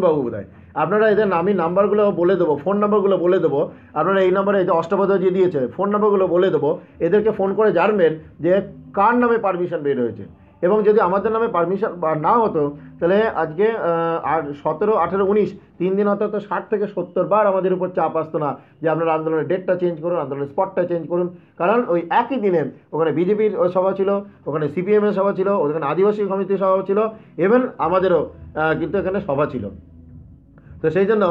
বাবু বোধ হয় আপনারা এদের আমি নাম্বারগুলো বলে দেবো ফোন নাম্বারগুলো বলে দেবো আপনারা এই নাম্বারে এই যে যে দিয়েছে ফোন নাম্বারগুলো বলে দেবো এদেরকে ফোন করে জানবেন যে কার নামে পারমিশন বের হয়েছে এবং যদি আমাদের নামে পারমিশন না হতো তাহলে আজকে আর সতেরো আঠেরো উনিশ তিন দিন অন্তত ষাট থেকে সত্তর বার আমাদের উপর চাপ আসতো না যে আপনারা আন্দোলনের ডেটটা চেঞ্জ করুন আন্দোলনের স্পটটা চেঞ্জ করুন কারণ ওই একই দিনে ওখানে বিজেপির সভা ছিল ওখানে সিপিএমের সভা ছিল ওখানে আদিবাসী সমিতির সভা ছিল ইভেন আমাদেরও কিন্তু এখানে সভা ছিল তো সেই জন্য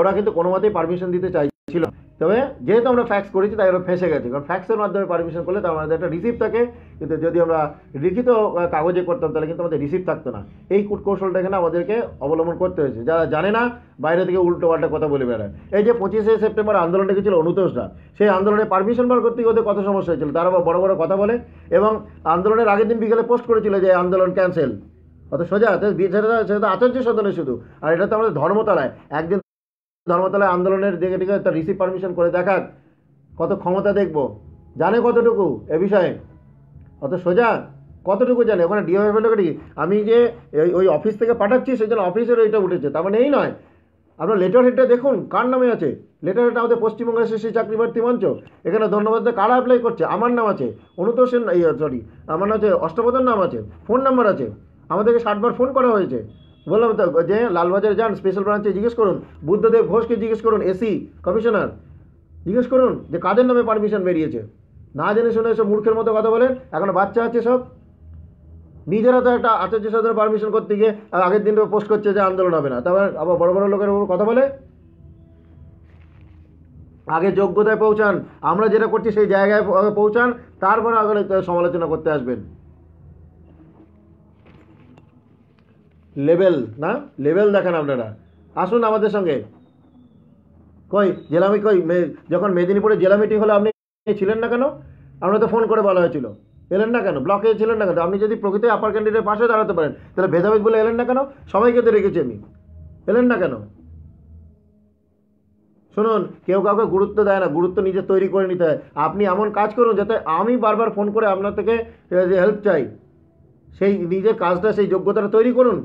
ওরা কিন্তু কোনো মতেই পারমিশন দিতে চাইছিল তবে যেহেতু আমরা ফ্যাক্স করেছি তাই ওরা ফেঁসে গেছে কারণ ফ্যাক্সের মাধ্যমে পারমিশন করলে তার মানে আমাদের একটা রিসিভ থাকে কিন্তু যদি আমরা লিখিত কাগজে করতাম তাহলে কিন্তু আমাদের রিসিভ থাকতো না এই কূটকৌশলটা এখানে আমাদেরকে অবলম্বন করতে হয়েছে যারা জানে না বাইরে থেকে উল্টো পাল্টা কথা বলে বেড়ায় এই যে পঁচিশে সেপ্টেম্বর আন্দোলনটা ডেকেছিল অনুতোষরা সেই আন্দোলনে পারমিশন বার করতে গিয়ে কত সমস্যা হয়েছিল তারা বড় বড় কথা বলে এবং আন্দোলনের আগের দিন বিকেলে পোস্ট করেছিল যে আন্দোলন ক্যান্সেল অত সোজা বীর সেটা আচার্য সদনে শুধু আর এটা তো আমাদের ধর্মতলায় একদিন ধর্মতলায় আন্দোলনের দিকে দিকে তার রিসিভ পারমিশন করে দেখাক কত ক্ষমতা দেখব জানে কতটুকু এ বিষয়ে অত সোজা কতটুকু জানে ওখানে ডিওএফ কি আমি যে ওই অফিস থেকে পাঠাচ্ছি সেই জন্য অফিসের ওইটা উঠেছে তার মানে এই নয় আপনার লেটার হেডটা দেখুন কার নামে আছে লেটার হেডটা আমাদের পশ্চিমবঙ্গের শেষে চাকরি প্রার্থী মঞ্চ এখানে ধন্যবাদ কারা অ্যাপ্লাই করছে আমার নাম আছে অনুতোষের সরি আমার নাম আছে অষ্টপদের নাম আছে ফোন নাম্বার আছে আমাদেরকে ষাটবার ফোন করা হয়েছে বললাম তো যে লালবাজারে যান স্পেশাল ব্রাঞ্চে জিজ্ঞেস করুন বুদ্ধদেব ঘোষকে জিজ্ঞেস করুন এসি কমিশনার জিজ্ঞেস করুন যে কাদের নামে পারমিশন বেরিয়েছে না জেনে শুনে এসব মূর্খের মতো কথা বলেন এখন বাচ্চা আছে সব নিজেরা তো একটা আচার্য সাধারণ পারমিশন করতে গিয়ে আগের দিন পোস্ট করছে যে আন্দোলন হবে না তারপর আবার বড় বড় লোকের উপর কথা বলে আগে যোগ্যতায় পৌঁছান আমরা যেটা করছি সেই জায়গায় পৌঁছান তারপরে আগে সমালোচনা করতে আসবেন লেভেল না লেভেল দেখেন আপনারা আসুন আমাদের সঙ্গে কই জেলামি কই যখন মেদিনীপুরে জেলা মিটিং হলো আপনি ছিলেন না কেন আপনার তো ফোন করে বলা হয়েছিল এলেন না কেন ব্লকে ছিলেন না কেন আপনি যদি প্রকৃতি আপার ক্যান্ডিডেট পাশে দাঁড়াতে পারেন তাহলে ভেদাভেদ বলে এলেন না কেন সবাইকে তো রেখেছি আমি এলেন না কেন শুনুন কেউ কাউকে গুরুত্ব দেয় না গুরুত্ব নিজে তৈরি করে নিতে হয় আপনি এমন কাজ করুন যাতে আমি বারবার ফোন করে আপনার থেকে হেল্প চাই সেই নিজের কাজটা সেই যোগ্যতাটা তৈরি করুন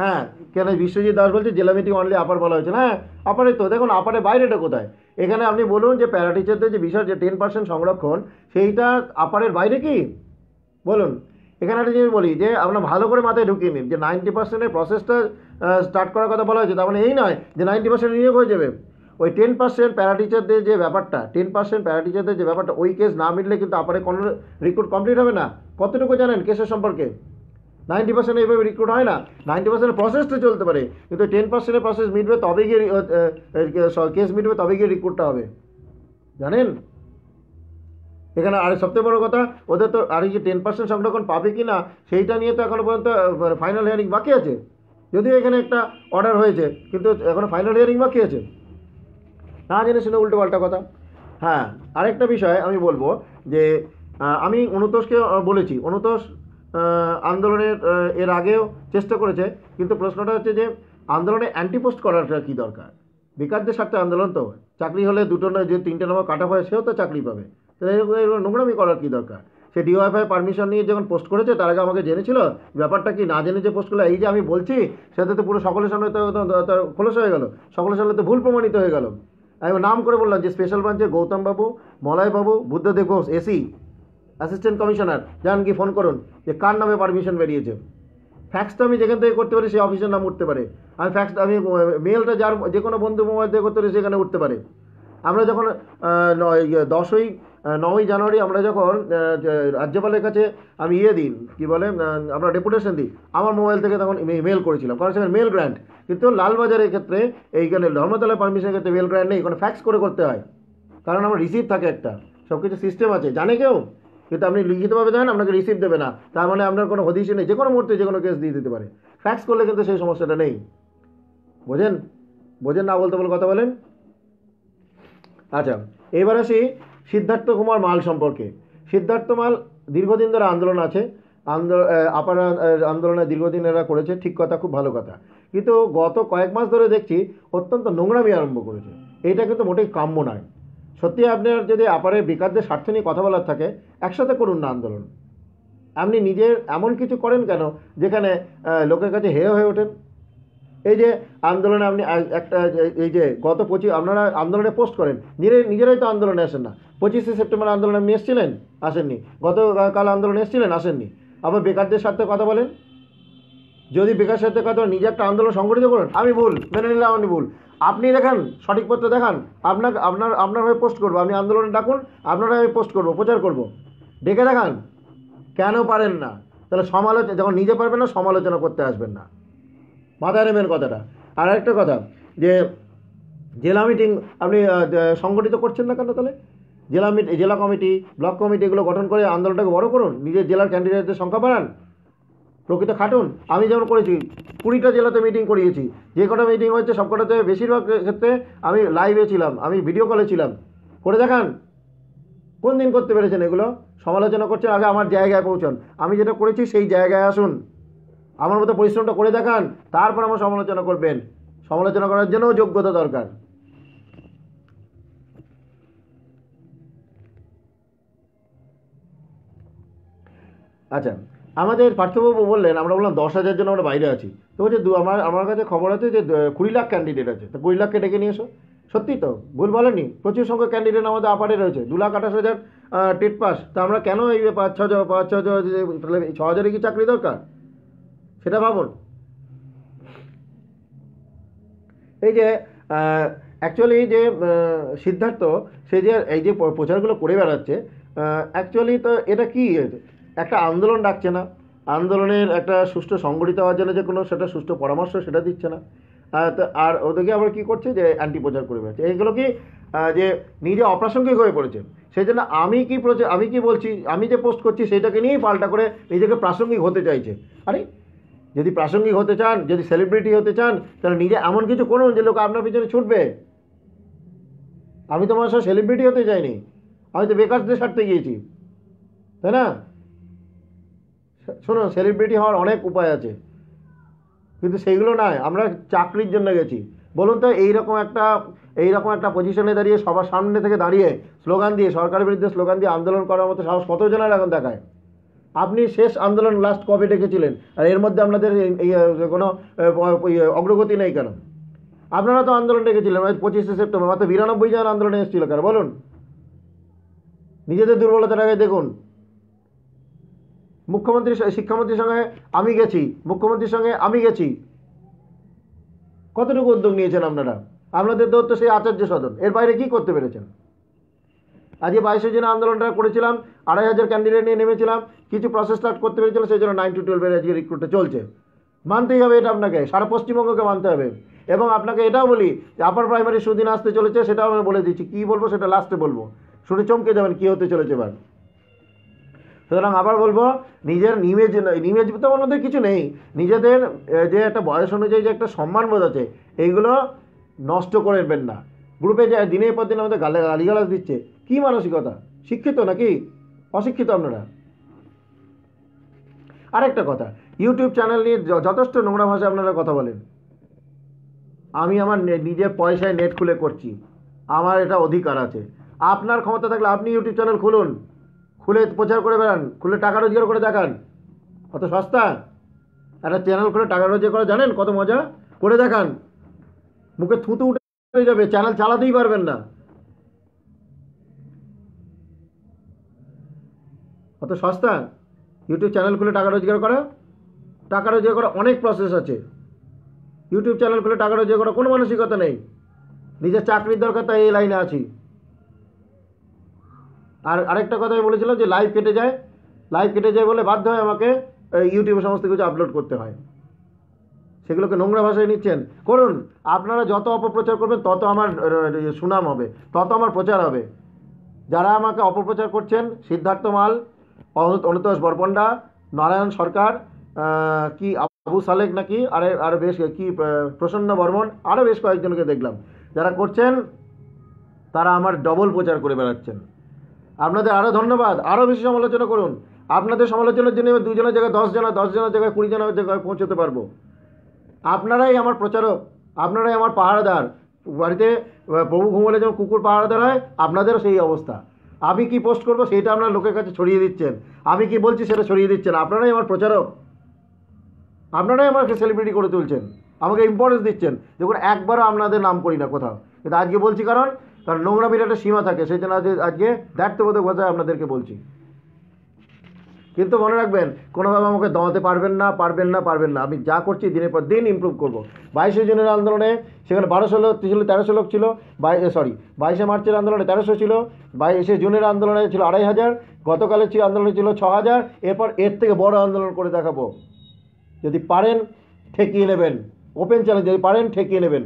হ্যাঁ কেন বিশ্বজিৎ দাস বলছে জেলা মিটিং অনলি আপার বলা হয়েছে হ্যাঁ আপারে তো দেখুন আপারে বাইরেটা কোথায় এখানে আপনি বলুন যে প্যারাটিচারদের যে বিষয় যে টেন পার্সেন্ট সংরক্ষণ সেইটা আপারের বাইরে কি বলুন এখানে একটা জিনিস বলি যে আপনার ভালো করে মাথায় ঢুকিয়ে নিই যে নাইনটি পার্সেন্টের প্রসেসটা স্টার্ট করার কথা বলা হয়েছে তার মানে এই নয় যে নাইনটি পার্সেন্ট নিয়োগ হয়ে যাবে ওই টেন পার্সেন্ট প্যারাটিচারদের যে ব্যাপারটা টেন পার্সেন্ট প্যারাটিচারদের যে ব্যাপারটা ওই কেস না মিটলে কিন্তু আপারে কোনো রিক্রুট কমপ্লিট হবে না কতটুকু জানেন কেসের সম্পর্কে নাইনটি পার্সেন্ট এইভাবে রিক্রুট হয় না নাইনটি পার্সেন্টের প্রসেসটা চলতে পারে কিন্তু টেন পার্সেন্টের প্রসেস মিটবে তবে গিয়ে কেস মিটবে তবে গিয়ে রিক্রুটটা হবে জানেন এখানে আর সবথেকে বড় কথা ওদের তো আর যে টেন পার্সেন্ট সংরক্ষণ পাবে কি না সেইটা নিয়ে তো এখনও পর্যন্ত ফাইনাল হিয়ারিং বাকি আছে যদিও এখানে একটা অর্ডার হয়েছে কিন্তু এখনও ফাইনাল হিয়ারিং বাকি আছে না জেনে শুনে উল্টো পাল্টা কথা হ্যাঁ আরেকটা বিষয় আমি বলবো যে আমি অনুতোষকে বলেছি অনুতোষ আন্দোলনের এর আগেও চেষ্টা করেছে কিন্তু প্রশ্নটা হচ্ছে যে আন্দোলনে অ্যান্টিপোস্ট করাটা কী দরকার বেকারদের স্বার্থে আন্দোলন তো চাকরি হলে দুটো নয় যে তিনটে নম্বর কাটা হয় সেও তো চাকরি পাবে তাহলে এরকম নোংরামি করার কী দরকার সে ডিওয়াইফাই পারমিশন নিয়ে যখন পোস্ট করেছে তার আগে আমাকে জেনেছিল ব্যাপারটা কি না জেনে যে পোস্ট করলো এই যে আমি বলছি সেটা তো পুরো সকলের সামনে তো খোলস হয়ে গেল সকলের সামনে তো ভুল প্রমাণিত হয়ে গেল আমি নাম করে বললাম যে স্পেশাল ব্রাঞ্চে গৌতমবাবু মলয়বাবু Buddhadeb Ghosh AC assistant commissioner যান কি ফোন করুন যে কার নামে পারমিশন বেরিয়েছে ফ্যাক্সটা আমি যেখান থেকে করতে পারি সেই অফিসের নাম উঠতে পারে আমি ফ্যাক্সটা আমি মেলটা যার যে কোনো বন্ধু মোবাইল থেকে করতে পারি সেখানে উঠতে পারে আমরা যখন দশই নয়ই জানুয়ারি আমরা যখন রাজ্যপালের কাছে আমি ইয়ে দিন কি বলে আমরা ডেপুটেশন দিই আমার মোবাইল থেকে তখন মেল করেছিলাম কারণ সেখানে মেল গ্র্যান্ট কিন্তু লালবাজারের ক্ষেত্রে এইখানে ধর্মতলার পারমিশনের ক্ষেত্রে মেল গ্র্যান্ট নেই এখানে ফ্যাক্স করে করতে হয় কারণ আমার রিসিভ থাকে একটা সব কিছু সিস্টেম আছে জানে কেউ কিন্তু আপনি লিখিতভাবে দেবেন আপনাকে রিসিভ দেবে না তার মানে আপনার কোনো হদিশে নেই যে কোনো মুহূর্তে যে কোনো কেস দিয়ে দিতে পারে ফ্যাক্স করলে কিন্তু সেই সমস্যাটা নেই বোঝেন বোঝেন না বলতে বলে কথা বলেন আচ্ছা এবার আসি সিদ্ধার্থ কুমার মাল সম্পর্কে সিদ্ধার্থ মাল দীর্ঘদিন ধরে আন্দোলন আছে আন্দোলন আপার আন্দোলনে দীর্ঘদিন এরা করেছে ঠিক কথা খুব ভালো কথা কিন্তু গত কয়েক মাস ধরে দেখছি অত্যন্ত নোংরামি আরম্ভ করেছে এটা কিন্তু মোটেই কাম্য নয় সত্যি আপনার যদি আপারে বেকারদের স্বার্থ নিয়ে কথা বলার থাকে একসাথে করুন না আন্দোলন আপনি নিজের এমন কিছু করেন কেন যেখানে লোকের কাছে হেয় হয়ে ওঠেন এই যে আন্দোলনে আপনি একটা এই যে গত পঁচিশ আপনারা আন্দোলনে পোস্ট করেন নিজে নিজেরাই তো আন্দোলনে আসেন না পঁচিশে সেপ্টেম্বর আন্দোলনে আপনি এসেছিলেন আসেননি গতকাল আন্দোলনে এসেছিলেন আসেননি আবার বেকারদের স্বার্থে কথা বলেন যদি বেকার সাথে কথা নিজে একটা আন্দোলন সংগঠিত করুন আমি ভুল মেনে নিলাম আমি ভুল আপনি দেখান সঠিক পত্র দেখান আপনার আপনার আপনার হয়ে পোস্ট করবো আপনি আন্দোলনে ডাকুন আপনারা আমি পোস্ট করবো প্রচার করবো ডেকে দেখান কেন পারেন না তাহলে সমালোচনা যখন নিজে পারবেন না সমালোচনা করতে আসবেন না মাথায় নেবেন কথাটা আর একটা কথা যে জেলা মিটিং আপনি সংগঠিত করছেন না কেন তাহলে জেলা মিটি জেলা কমিটি ব্লক কমিটি এগুলো গঠন করে আন্দোলনটাকে বড় করুন নিজের জেলার ক্যান্ডিডেটদের সংখ্যা বাড়ান প্রকৃত খাটুন আমি যেমন করেছি কুড়িটা জেলাতে মিটিং করিয়েছি যে কটা মিটিং হয়েছে সব কটাতে বেশিরভাগ ক্ষেত্রে আমি লাইভে ছিলাম আমি ভিডিও কলে ছিলাম করে দেখান কোন দিন করতে পেরেছেন এগুলো সমালোচনা করছেন আগে আমার জায়গায় পৌঁছন আমি যেটা করেছি সেই জায়গায় আসুন আমার মতো পরিশ্রমটা করে দেখান তারপর আমার সমালোচনা করবেন সমালোচনা করার জন্য যোগ্যতা দরকার আচ্ছা আমাদের পার্থবাবু বললেন আমরা বললাম দশ হাজার জন্য আমরা বাইরে আছি তো বলছে দু আমার আমার কাছে খবর আছে যে কুড়ি লাখ ক্যান্ডিডেট আছে তা কুড়ি লাখকে ডেকে নিয়ে এসো সত্যি তো ভুল বলেনি প্রচুর সংখ্যক ক্যান্ডিডেট আমাদের আপারে রয়েছে দু লাখ আঠাশ হাজার টেট পাস তা আমরা কেন এই পাঁচ ছ হাজার পাঁচ ছ হাজার ছ হাজারে কি চাকরি দরকার সেটা ভাবুন এই যে অ্যাকচুয়ালি যে সিদ্ধার্থ সে যে এই যে প্রচারগুলো করে বেড়াচ্ছে অ্যাকচুয়ালি তো এটা কী একটা আন্দোলন ডাকছে না আন্দোলনের একটা সুষ্ঠু সংগঠিত হওয়ার জন্য যে কোনো সেটা সুষ্ঠু পরামর্শ সেটা দিচ্ছে না আর ওদেরকে আবার কি করছে যে অ্যান্টি প্রচার করে বেড়াচ্ছে এইগুলো কি যে নিজে অপ্রাসঙ্গিক হয়ে পড়েছে সেই জন্য আমি কি প্রচার আমি কি বলছি আমি যে পোস্ট করছি সেটাকে নিয়েই পাল্টা করে নিজেকে প্রাসঙ্গিক হতে চাইছে আরে যদি প্রাসঙ্গিক হতে চান যদি সেলিব্রিটি হতে চান তাহলে নিজে এমন কিছু করুন যে লোক আপনার পিছনে ছুটবে আমি তো সাথে সেলিব্রিটি হতে চাইনি আমি তো বেকারদের সারতে গিয়েছি তাই না শোনো সেলিব্রিটি হওয়ার অনেক উপায় আছে কিন্তু সেইগুলো নয় আমরা চাকরির জন্য গেছি বলুন তো এইরকম একটা এইরকম একটা পজিশনে দাঁড়িয়ে সবার সামনে থেকে দাঁড়িয়ে স্লোগান দিয়ে সরকারের বিরুদ্ধে স্লোগান দিয়ে আন্দোলন করার মতো সাহস কতজনের এখন দেখায় আপনি শেষ আন্দোলন লাস্ট কবে ডেকেছিলেন আর এর মধ্যে আপনাদের কোনো অগ্রগতি নেই কেন আপনারা তো আন্দোলন ডেকেছিলেন পঁচিশে সেপ্টেম্বর মাত্র বিরানব্বই জন আন্দোলনে এসেছিল কেন বলুন নিজেদের দুর্বলতাটাকে দেখুন মুখ্যমন্ত্রী শিক্ষামন্ত্রীর সঙ্গে আমি গেছি মুখ্যমন্ত্রীর সঙ্গে আমি গেছি কতটুকু উদ্যোগ নিয়েছেন আপনারা আপনাদের তো সেই আচার্য সদন এর বাইরে কি করতে পেরেছেন আজকে বাইশে জন আন্দোলনটা করেছিলাম আড়াই হাজার ক্যান্ডিডেট নিয়ে নেমেছিলাম কিছু প্রসেস স্টার্ট করতে পেরেছিল সেই জন্য নাইন টু টুয়েলভের আজকে রিক্রুটটা চলছে মানতেই হবে এটা আপনাকে সারা পশ্চিমবঙ্গকে মানতে হবে এবং আপনাকে এটাও বলি যে আপার প্রাইমারি সুদিন আসতে চলেছে সেটাও আমি বলে দিচ্ছি কী বলবো সেটা লাস্টে বলবো শুনে চমকে যাবেন কী হতে চলেছে এবার সুতরাং আবার বলবো নিজের নিমেজ নিমেজ তো অন্যদের কিছু নেই নিজেদের যে একটা বয়স অনুযায়ী যে একটা সম্মানবোধ আছে এইগুলো নষ্ট করে নেবেন না গ্রুপে যে দিনের পর দিন আমাদের গালে গালিগালাজ দিচ্ছে কি মানসিকতা শিক্ষিত নাকি অশিক্ষিত আপনারা আরেকটা কথা ইউটিউব চ্যানেল নিয়ে যথেষ্ট নোংরা ভাষায় আপনারা কথা বলেন আমি আমার নিজের পয়সায় নেট খুলে করছি আমার এটা অধিকার আছে আপনার ক্ষমতা থাকলে আপনি ইউটিউব চ্যানেল খুলুন খুলে প্রচার করে বেড়ান খুলে টাকা রোজগার করে দেখান কত সস্তা একটা চ্যানেল খুলে টাকা রোজগার করা জানেন কত মজা করে দেখান মুখে থুতু উঠে যাবে চ্যানেল চালাতেই পারবেন না অত সস্তা ইউটিউব চ্যানেল খুলে টাকা রোজগার করা টাকা রোজগার করা অনেক প্রসেস আছে ইউটিউব চ্যানেল খুলে টাকা রোজগার করা কোনো মানসিকতা নেই নিজের চাকরির দরকার তাই এই লাইনে আছি আর আরেকটা কথা আমি বলেছিলাম যে লাইভ কেটে যায় লাইভ কেটে যায় বলে বাধ্য হয় আমাকে ইউটিউবে সমস্ত কিছু আপলোড করতে হয় সেগুলোকে নোংরা ভাষায় নিচ্ছেন করুন আপনারা যত অপপ্রচার করবেন তত আমার ইয়ে সুনাম হবে তত আমার প্রচার হবে যারা আমাকে অপপ্রচার করছেন সিদ্ধার্থ মাল অনুতোষ বরপণ্ডা নারায়ণ সরকার কি আবু সালেক নাকি আরে আরো বেশ কি প্রসন্ন বর্মন আরও বেশ কয়েকজনকে দেখলাম যারা করছেন তারা আমার ডবল প্রচার করে বেড়াচ্ছেন আপনাদের আরও ধন্যবাদ আরও বেশি সমালোচনা করুন আপনাদের সমালোচনার জন্য আমি দুজনের জায়গায় দশ দশজনের জায়গায় কুড়ি জনের জায়গায় পৌঁছতে পারবো আপনারাই আমার প্রচারক আপনারাই আমার পাহারাদার বাড়িতে প্রভু ঘুমলে যেমন কুকুর পাহারাদার হয় আপনাদেরও সেই অবস্থা আমি কি পোস্ট করবো সেইটা আপনার লোকের কাছে ছড়িয়ে দিচ্ছেন আমি কি বলছি সেটা ছড়িয়ে দিচ্ছেন আপনারাই আমার প্রচারক আপনারাই আমাকে সেলিব্রিটি করে তুলছেন আমাকে ইম্পর্টেন্স দিচ্ছেন দেখুন একবারও আপনাদের নাম করি না কোথাও কিন্তু আজকে বলছি কারণ কারণ নোংরামির একটা সীমা থাকে সেই জন্য আজকে দায়িত্ববোধক কথা আপনাদেরকে বলছি কিন্তু মনে রাখবেন কোনোভাবে আমাকে দমাতে পারবেন না পারবেন না পারবেন না আমি যা করছি দিনের পর দিন ইম্প্রুভ করব বাইশে জুনের আন্দোলনে সেখানে বারোশো লোক ছিল তেরোশো লোক ছিল বাই সরি বাইশে মার্চের আন্দোলনে তেরোশো ছিল বাইশে জুনের আন্দোলনে ছিল আড়াই হাজার গতকালের ছিল আন্দোলনে ছিল ছ হাজার এরপর এর থেকে বড় আন্দোলন করে দেখাবো যদি পারেন ঠেকিয়ে নেবেন ওপেন চ্যালেঞ্জ যদি পারেন ঠেকিয়ে নেবেন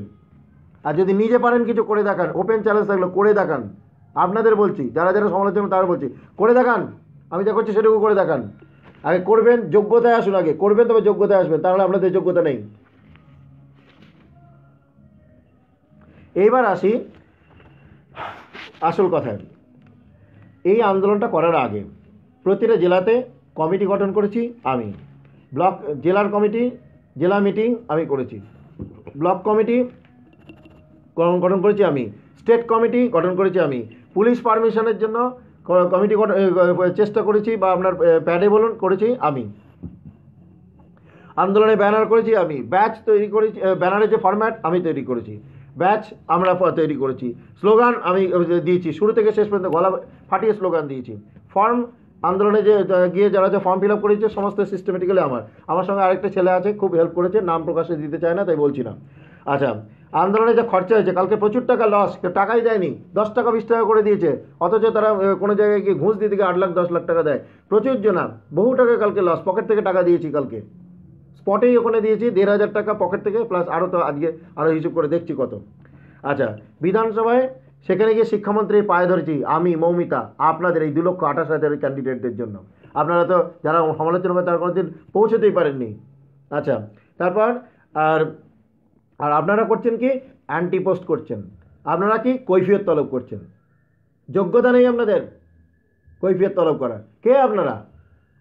আর যদি নিজে পারেন কিছু করে দেখান ওপেন চ্যালেঞ্জ থাকলে করে দেখান আপনাদের বলছি যারা যারা সমালোচনা তারা বলছি করে দেখান আমি যা করছি সেটুকু করে দেখান আগে করবেন যোগ্যতায় আসুন আগে করবেন তবে যোগ্যতায় আসবেন তাহলে আপনাদের যোগ্যতা নেই এইবার আসি আসল কথায় এই আন্দোলনটা করার আগে প্রতিটা জেলাতে কমিটি গঠন করেছি আমি ব্লক জেলার কমিটি জেলা মিটিং আমি করেছি ব্লক কমিটি গঠন করেছি আমি স্টেট কমিটি গঠন করেছি আমি পুলিশ পারমিশনের জন্য কমিটি চেষ্টা করেছি বা আপনার প্যাডে বলুন করেছি আমি আন্দোলনে ব্যানার করেছি আমি ব্যাচ তৈরি করেছি ব্যানারের যে ফরম্যাট আমি তৈরি করেছি ব্যাচ আমরা তৈরি করেছি স্লোগান আমি দিয়েছি শুরু থেকে শেষ পর্যন্ত গলা ফাটিয়ে স্লোগান দিয়েছি ফর্ম আন্দোলনে যে গিয়ে যারা যে ফর্ম ফিল আপ করেছে সমস্ত সিস্টেমেটিক্যালি আমার আমার সঙ্গে আরেকটা ছেলে আছে খুব হেল্প করেছে নাম প্রকাশে দিতে চায় না তাই বলছি না আচ্ছা আন্দোলনে যে খরচা হয়েছে কালকে প্রচুর টাকা লস কেউ টাকাই দেয়নি দশ টাকা বিশ টাকা করে দিয়েছে অথচ তারা কোনো জায়গায় গিয়ে ঘুষ দিতে গিয়ে আট লাখ দশ লাখ টাকা দেয় প্রচুর জনা বহু টাকা কালকে লস পকেট থেকে টাকা দিয়েছি কালকে স্পটেই ওখানে দিয়েছি দেড় হাজার টাকা পকেট থেকে প্লাস আরও তো আজকে আরও হিসেব করে দেখছি কত আচ্ছা বিধানসভায় সেখানে গিয়ে শিক্ষামন্ত্রী পায়ে ধরেছি আমি মৌমিতা আপনাদের এই দু লক্ষ আঠাশ হাজার ক্যান্ডিডেটদের জন্য আপনারা তো যারা সমালোচনা করে তারা দিন পৌঁছতেই পারেননি আচ্ছা তারপর আর আর আপনারা করছেন কি অ্যান্টি পোস্ট করছেন আপনারা কি কৈফিয়ত তলব করছেন যোগ্যতা নেই আপনাদের কৈফিয়ত তলব করার কে আপনারা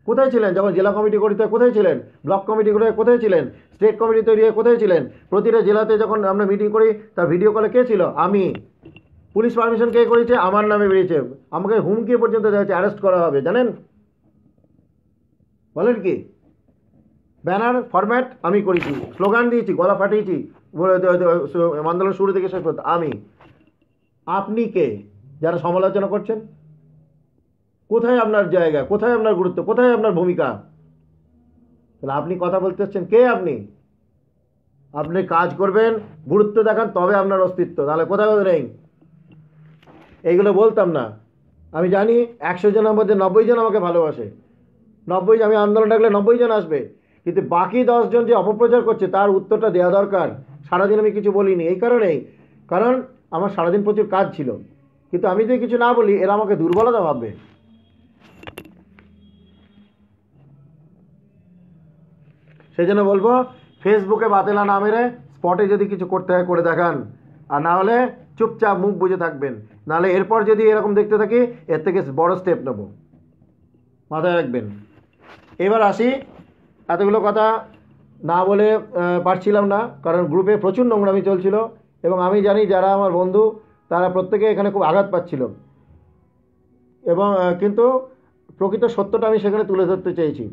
কোথায় ছিলেন যখন জেলা কমিটি গঠিত কোথায় ছিলেন ব্লক কমিটি করে কোথায় ছিলেন স্টেট কমিটি তৈরি হয়ে কোথায় ছিলেন প্রতিটা জেলাতে যখন আমরা মিটিং করি তার ভিডিও কলে কে ছিল আমি পুলিশ পারমিশন কে করেছে আমার নামে বেরিয়েছে আমাকে হুমকি পর্যন্ত দেওয়া হচ্ছে অ্যারেস্ট করা হবে জানেন বলেন কি ব্যানার ফরম্যাট আমি করেছি স্লোগান দিয়েছি গলা ফাটিয়েছি আন্দোলন শুরু থেকে শেষ আমি আপনি কে যারা সমালোচনা করছেন কোথায় আপনার জায়গা কোথায় আপনার গুরুত্ব কোথায় আপনার ভূমিকা তাহলে আপনি কথা বলতে চাচ্ছেন কে আপনি আপনি কাজ করবেন গুরুত্ব দেখান তবে আপনার অস্তিত্ব তাহলে কোথায় নেই এইগুলো বলতাম না আমি জানি একশো জনের মধ্যে নব্বই জন আমাকে ভালোবাসে নব্বই আমি আন্দোলন ডাকলে নব্বই জন আসবে কিন্তু বাকি দশজন যে অপপ্রচার করছে তার উত্তরটা দেওয়া দরকার সারাদিন আমি কিছু বলিনি এই কারণেই কারণ আমার সারাদিন প্রচুর কাজ ছিল কিন্তু আমি যদি কিছু না বলি এরা আমাকে দুর্বলতা ভাববে সেই জন্য বলবো ফেসবুকে বাতেলা না মেরে স্পটে যদি কিছু করতে হয় করে দেখান আর না হলে চুপচাপ মুখ বুঝে থাকবেন নাহলে এরপর যদি এরকম দেখতে থাকি এর থেকে বড় স্টেপ নেব মাথায় রাখবেন এবার আসি এতগুলো কথা না বলে পারছিলাম না কারণ গ্রুপে প্রচুর নোংরামি চলছিল এবং আমি জানি যারা আমার বন্ধু তারা প্রত্যেকে এখানে খুব আঘাত পাচ্ছিল এবং কিন্তু প্রকৃত সত্যটা আমি সেখানে তুলে ধরতে চেয়েছি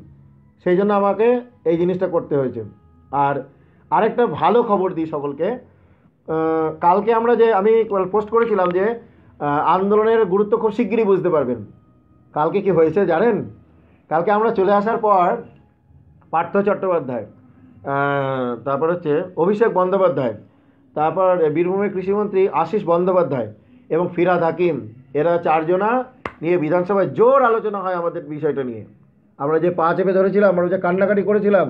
সেই জন্য আমাকে এই জিনিসটা করতে হয়েছে আর আরেকটা ভালো খবর দিই সকলকে কালকে আমরা যে আমি পোস্ট করেছিলাম যে আন্দোলনের গুরুত্ব খুব শিগগিরই বুঝতে পারবেন কালকে কি হয়েছে জানেন কালকে আমরা চলে আসার পর পার্থ চট্টোপাধ্যায় তারপর হচ্ছে অভিষেক বন্দ্যোপাধ্যায় তারপর বীরভূমের কৃষিমন্ত্রী আশিস বন্দ্যোপাধ্যায় এবং ফিরাদ হাকিম এরা চারজনা নিয়ে বিধানসভায় জোর আলোচনা হয় আমাদের বিষয়টা নিয়ে আমরা যে পা চেপে ধরেছিলাম আমরা যে কান্নাকাটি করেছিলাম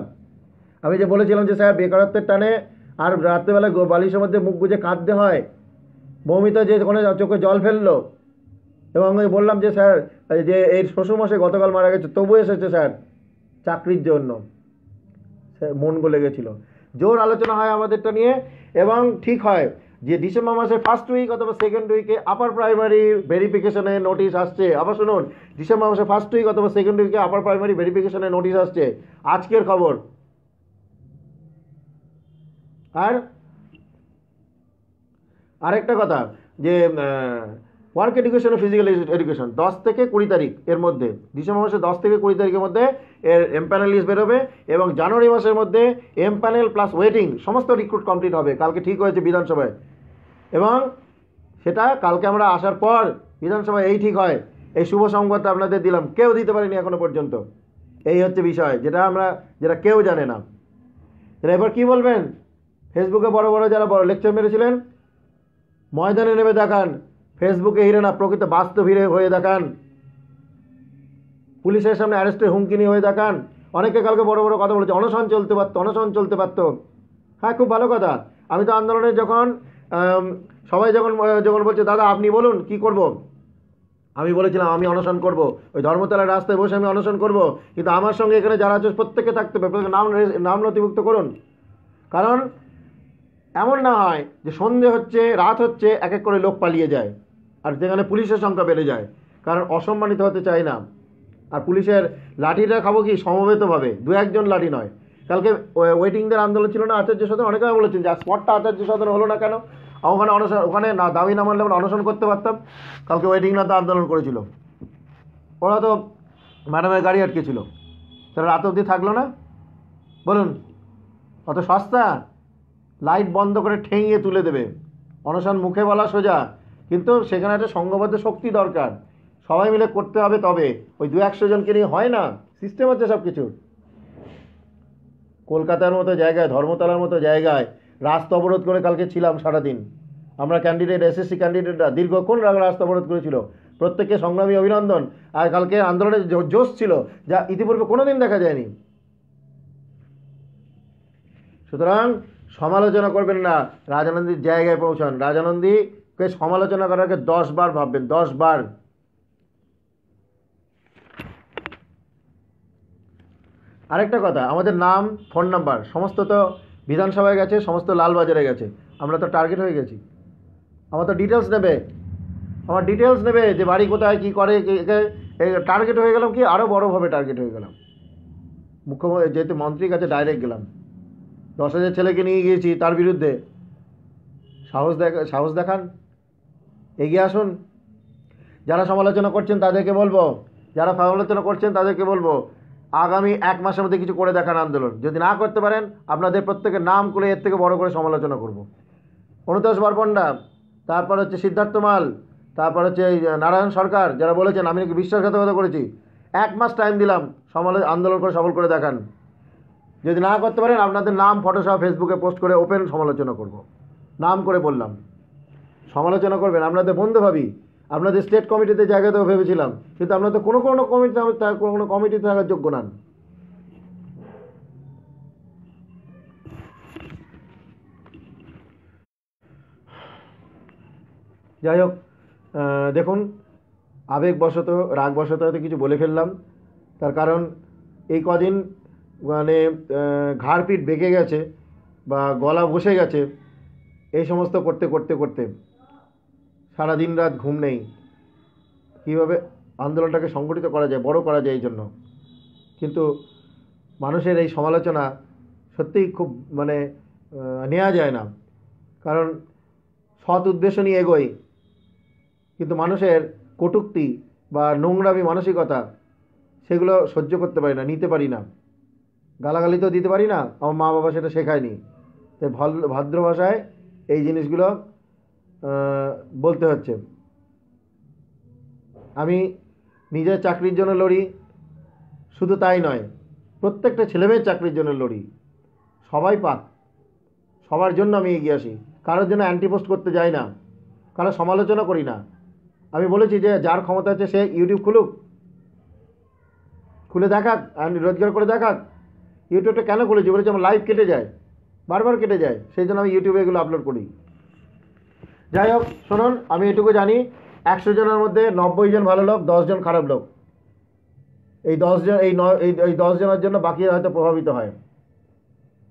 আমি যে বলেছিলাম যে স্যার বেকারত্বের টানে আর রাত্রেবেলা বালিশের মধ্যে মুখ গুজে কাঁদতে হয় মৌমিতা যে ওখানে চোখে জল ফেললো এবং আমি বললাম যে স্যার যে এই শ্বশুর মশাই গতকাল মারা গেছে তবু এসেছে স্যার চাকরির জন্য মন গলে গেছিলো জোর আলোচনা হয় আমাদেরটা নিয়ে এবং ঠিক হয় যে ডিসেম্বর মাসের ফার্স্ট উইক অথবা সেকেন্ড উইকে আপার প্রাইমারি ভেরিফিকেশনের নোটিশ আসছে আবার শুনুন ডিসেম্বর মাসের ফার্স্ট উইক অথবা সেকেন্ড উইকে আপার প্রাইমারি ভেরিফিকেশনের নোটিশ আসছে আজকের খবর আর আরেকটা কথা যে ওয়ার্ক এডুকেশন ও ফিজিক্যাল এডুকেশন দশ থেকে কুড়ি তারিখ এর মধ্যে ডিসেম্বর মাসের দশ থেকে কুড়ি তারিখের মধ্যে এর এম প্যানেল লিস্ট বেরোবে এবং জানুয়ারি মাসের মধ্যে এম প্যানেল প্লাস ওয়েটিং সমস্ত রিক্রুট কমপ্লিট হবে কালকে ঠিক হয়েছে বিধানসভায় এবং সেটা কালকে আমরা আসার পর বিধানসভায় এই ঠিক হয় এই শুভ সংবাদটা আপনাদের দিলাম কেউ দিতে পারেনি এখনও পর্যন্ত এই হচ্ছে বিষয় যেটা আমরা যেটা কেউ জানে না এটা এবার কী বলবেন ফেসবুকে বড় বড় যারা বড় লেকচার মেরেছিলেন ময়দানে নেমে দেখান ফেসবুকে হিরে না প্রকৃত বাস্তব হিরে হয়ে দেখান পুলিশের সামনে অ্যারেস্টে নিয়ে হয়ে দেখান অনেকে কালকে বড় বড় কথা বলেছে অনশন চলতে পারতো অনশন চলতে পারতো হ্যাঁ খুব ভালো কথা আমি তো আন্দোলনে যখন সবাই যখন যখন বলছে দাদা আপনি বলুন কি করব। আমি বলেছিলাম আমি অনশন করব। ওই ধর্মতলার রাস্তায় বসে আমি অনশন করব। কিন্তু আমার সঙ্গে এখানে যারা আছে প্রত্যেকে থাকতে হবে নাম নাম নথিভুক্ত করুন কারণ এমন না হয় যে সন্ধে হচ্ছে রাত হচ্ছে এক এক করে লোক পালিয়ে যায় আর যেখানে পুলিশের সংখ্যা বেড়ে যায় কারণ অসম্মানিত হতে চায় না আর পুলিশের লাঠিটা খাবো কি সমবেতভাবে দু একজন লাঠি নয় কালকে ওয়েটিংদের আন্দোলন ছিল না আচার্য সদন অনেকে বলেছেন যে স্পটটা আচার্য সদন হলো না কেন ওখানে অনশন ওখানে না দাবি না মানলে আমরা অনশন করতে পারতাম কালকে ওয়েটিং না তো আন্দোলন করেছিল ওরা তো ম্যাডামের গাড়ি আটকে ছিল তারা রাত অবধি থাকলো না বলুন অত সস্তা লাইট বন্ধ করে ঠেঙিয়ে তুলে দেবে অনশন মুখে বলা সোজা কিন্তু সেখানে একটা সংঘবদ্ধ শক্তি দরকার সবাই মিলে করতে হবে তবে ওই দু একশো জনকে নিয়ে হয় না সিস্টেম হচ্ছে সব কিছুর কলকাতার মতো জায়গায় ধর্মতলার মতো জায়গায় রাস্তা অবরোধ করে কালকে ছিলাম সারাদিন আমরা ক্যান্ডিডেট এসএসসি ক্যান্ডিডেটরা দীর্ঘক্ষণ রাস্তা অবরোধ করেছিল প্রত্যেককে সংগ্রামী অভিনন্দন আর কালকে আন্দোলনের জোশ ছিল যা ইতিপূর্বে কোনো দিন দেখা যায়নি সুতরাং সমালোচনা করবেন না রাজানন্দীর জায়গায় পৌঁছান রাজানন্দী সমালোচনা করার আগে দশবার ভাববেন দশবার আরেকটা কথা আমাদের নাম ফোন নাম্বার সমস্ত তো বিধানসভায় গেছে সমস্ত লালবাজারে গেছে আমরা তো টার্গেট হয়ে গেছি আমার তো ডিটেলস নেবে আমার ডিটেলস নেবে যে বাড়ি কোথায় কী করে টার্গেট হয়ে গেলাম কি আরও বড়োভাবে টার্গেট হয়ে গেলাম মুখ্যমন্ত্রী যেহেতু মন্ত্রীর কাছে ডাইরেক্ট গেলাম দশ হাজার ছেলেকে নিয়ে গিয়েছি তার বিরুদ্ধে সাহস দেখ সাহস দেখান এগিয়ে আসুন যারা সমালোচনা করছেন তাদেরকে বলবো যারা সমালোচনা করছেন তাদেরকে বলবো আগামী এক মাসের মধ্যে কিছু করে দেখান আন্দোলন যদি না করতে পারেন আপনাদের প্রত্যেকের নাম করে এর থেকে বড় করে সমালোচনা করব অনুতোষ বরপণ্ডা তারপর হচ্ছে সিদ্ধার্থ মাল তারপর হচ্ছে নারায়ণ সরকার যারা বলেছেন আমি নাকি বিশ্বাসঘাতকতা করেছি এক মাস টাইম দিলাম সমালো আন্দোলন করে সফল করে দেখান যদি না করতে পারেন আপনাদের নাম ফটোশপ ফেসবুকে পোস্ট করে ওপেন সমালোচনা করব নাম করে বললাম সমালোচনা করবেন আমরা তো বন্ধু ভাবি আপনাদের স্টেট কমিটিতে জায়গাতেও ভেবেছিলাম কিন্তু আপনারা তো কোনো কোনো কমিটি কোনো কোনো কমিটিতে থাকার যোগ্য নান যাই হোক দেখুন আবেগবশত রাগবশত হয়তো কিছু বলে ফেললাম তার কারণ এই কদিন মানে ঘাড়পিট বেঁকে গেছে বা গলা বসে গেছে এই সমস্ত করতে করতে করতে দিন রাত ঘুম নেই কীভাবে আন্দোলনটাকে সংগঠিত করা যায় বড় করা যায় এই জন্য কিন্তু মানুষের এই সমালোচনা সত্যিই খুব মানে নেওয়া যায় না কারণ সৎ উদ্দেশ্য নিয়ে এগোই কিন্তু মানুষের কটুক্তি বা নোংরামি মানসিকতা সেগুলো সহ্য করতে পারি না নিতে পারি না গালাগালি তো দিতে পারি না আমার মা বাবা সেটা শেখায়নি তাই ভাদ্র ভাষায় এই জিনিসগুলো বলতে হচ্ছে আমি নিজের চাকরির জন্য লড়ি শুধু তাই নয় প্রত্যেকটা ছেলেমেয়ের চাকরির জন্য লড়ি সবাই পাক সবার জন্য আমি এগিয়ে আসি কারোর জন্য অ্যান্টি পোস্ট করতে যাই না কারো সমালোচনা করি না আমি বলেছি যে যার ক্ষমতা আছে সে ইউটিউব খুলুক খুলে দেখাক আমি রোজগার করে দেখাক ইউটিউবটা কেন খুলেছি বলেছি আমার লাইভ কেটে যায় বারবার কেটে যায় সেই জন্য আমি ইউটিউবে এগুলো আপলোড করি যাই হোক শুনুন আমি এটুকু জানি একশো জনের মধ্যে নব্বই জন ভালো লোক দশজন খারাপ লোক এই দশজন এই ন এই দশজনের জন্য বাকি হয়তো প্রভাবিত হয়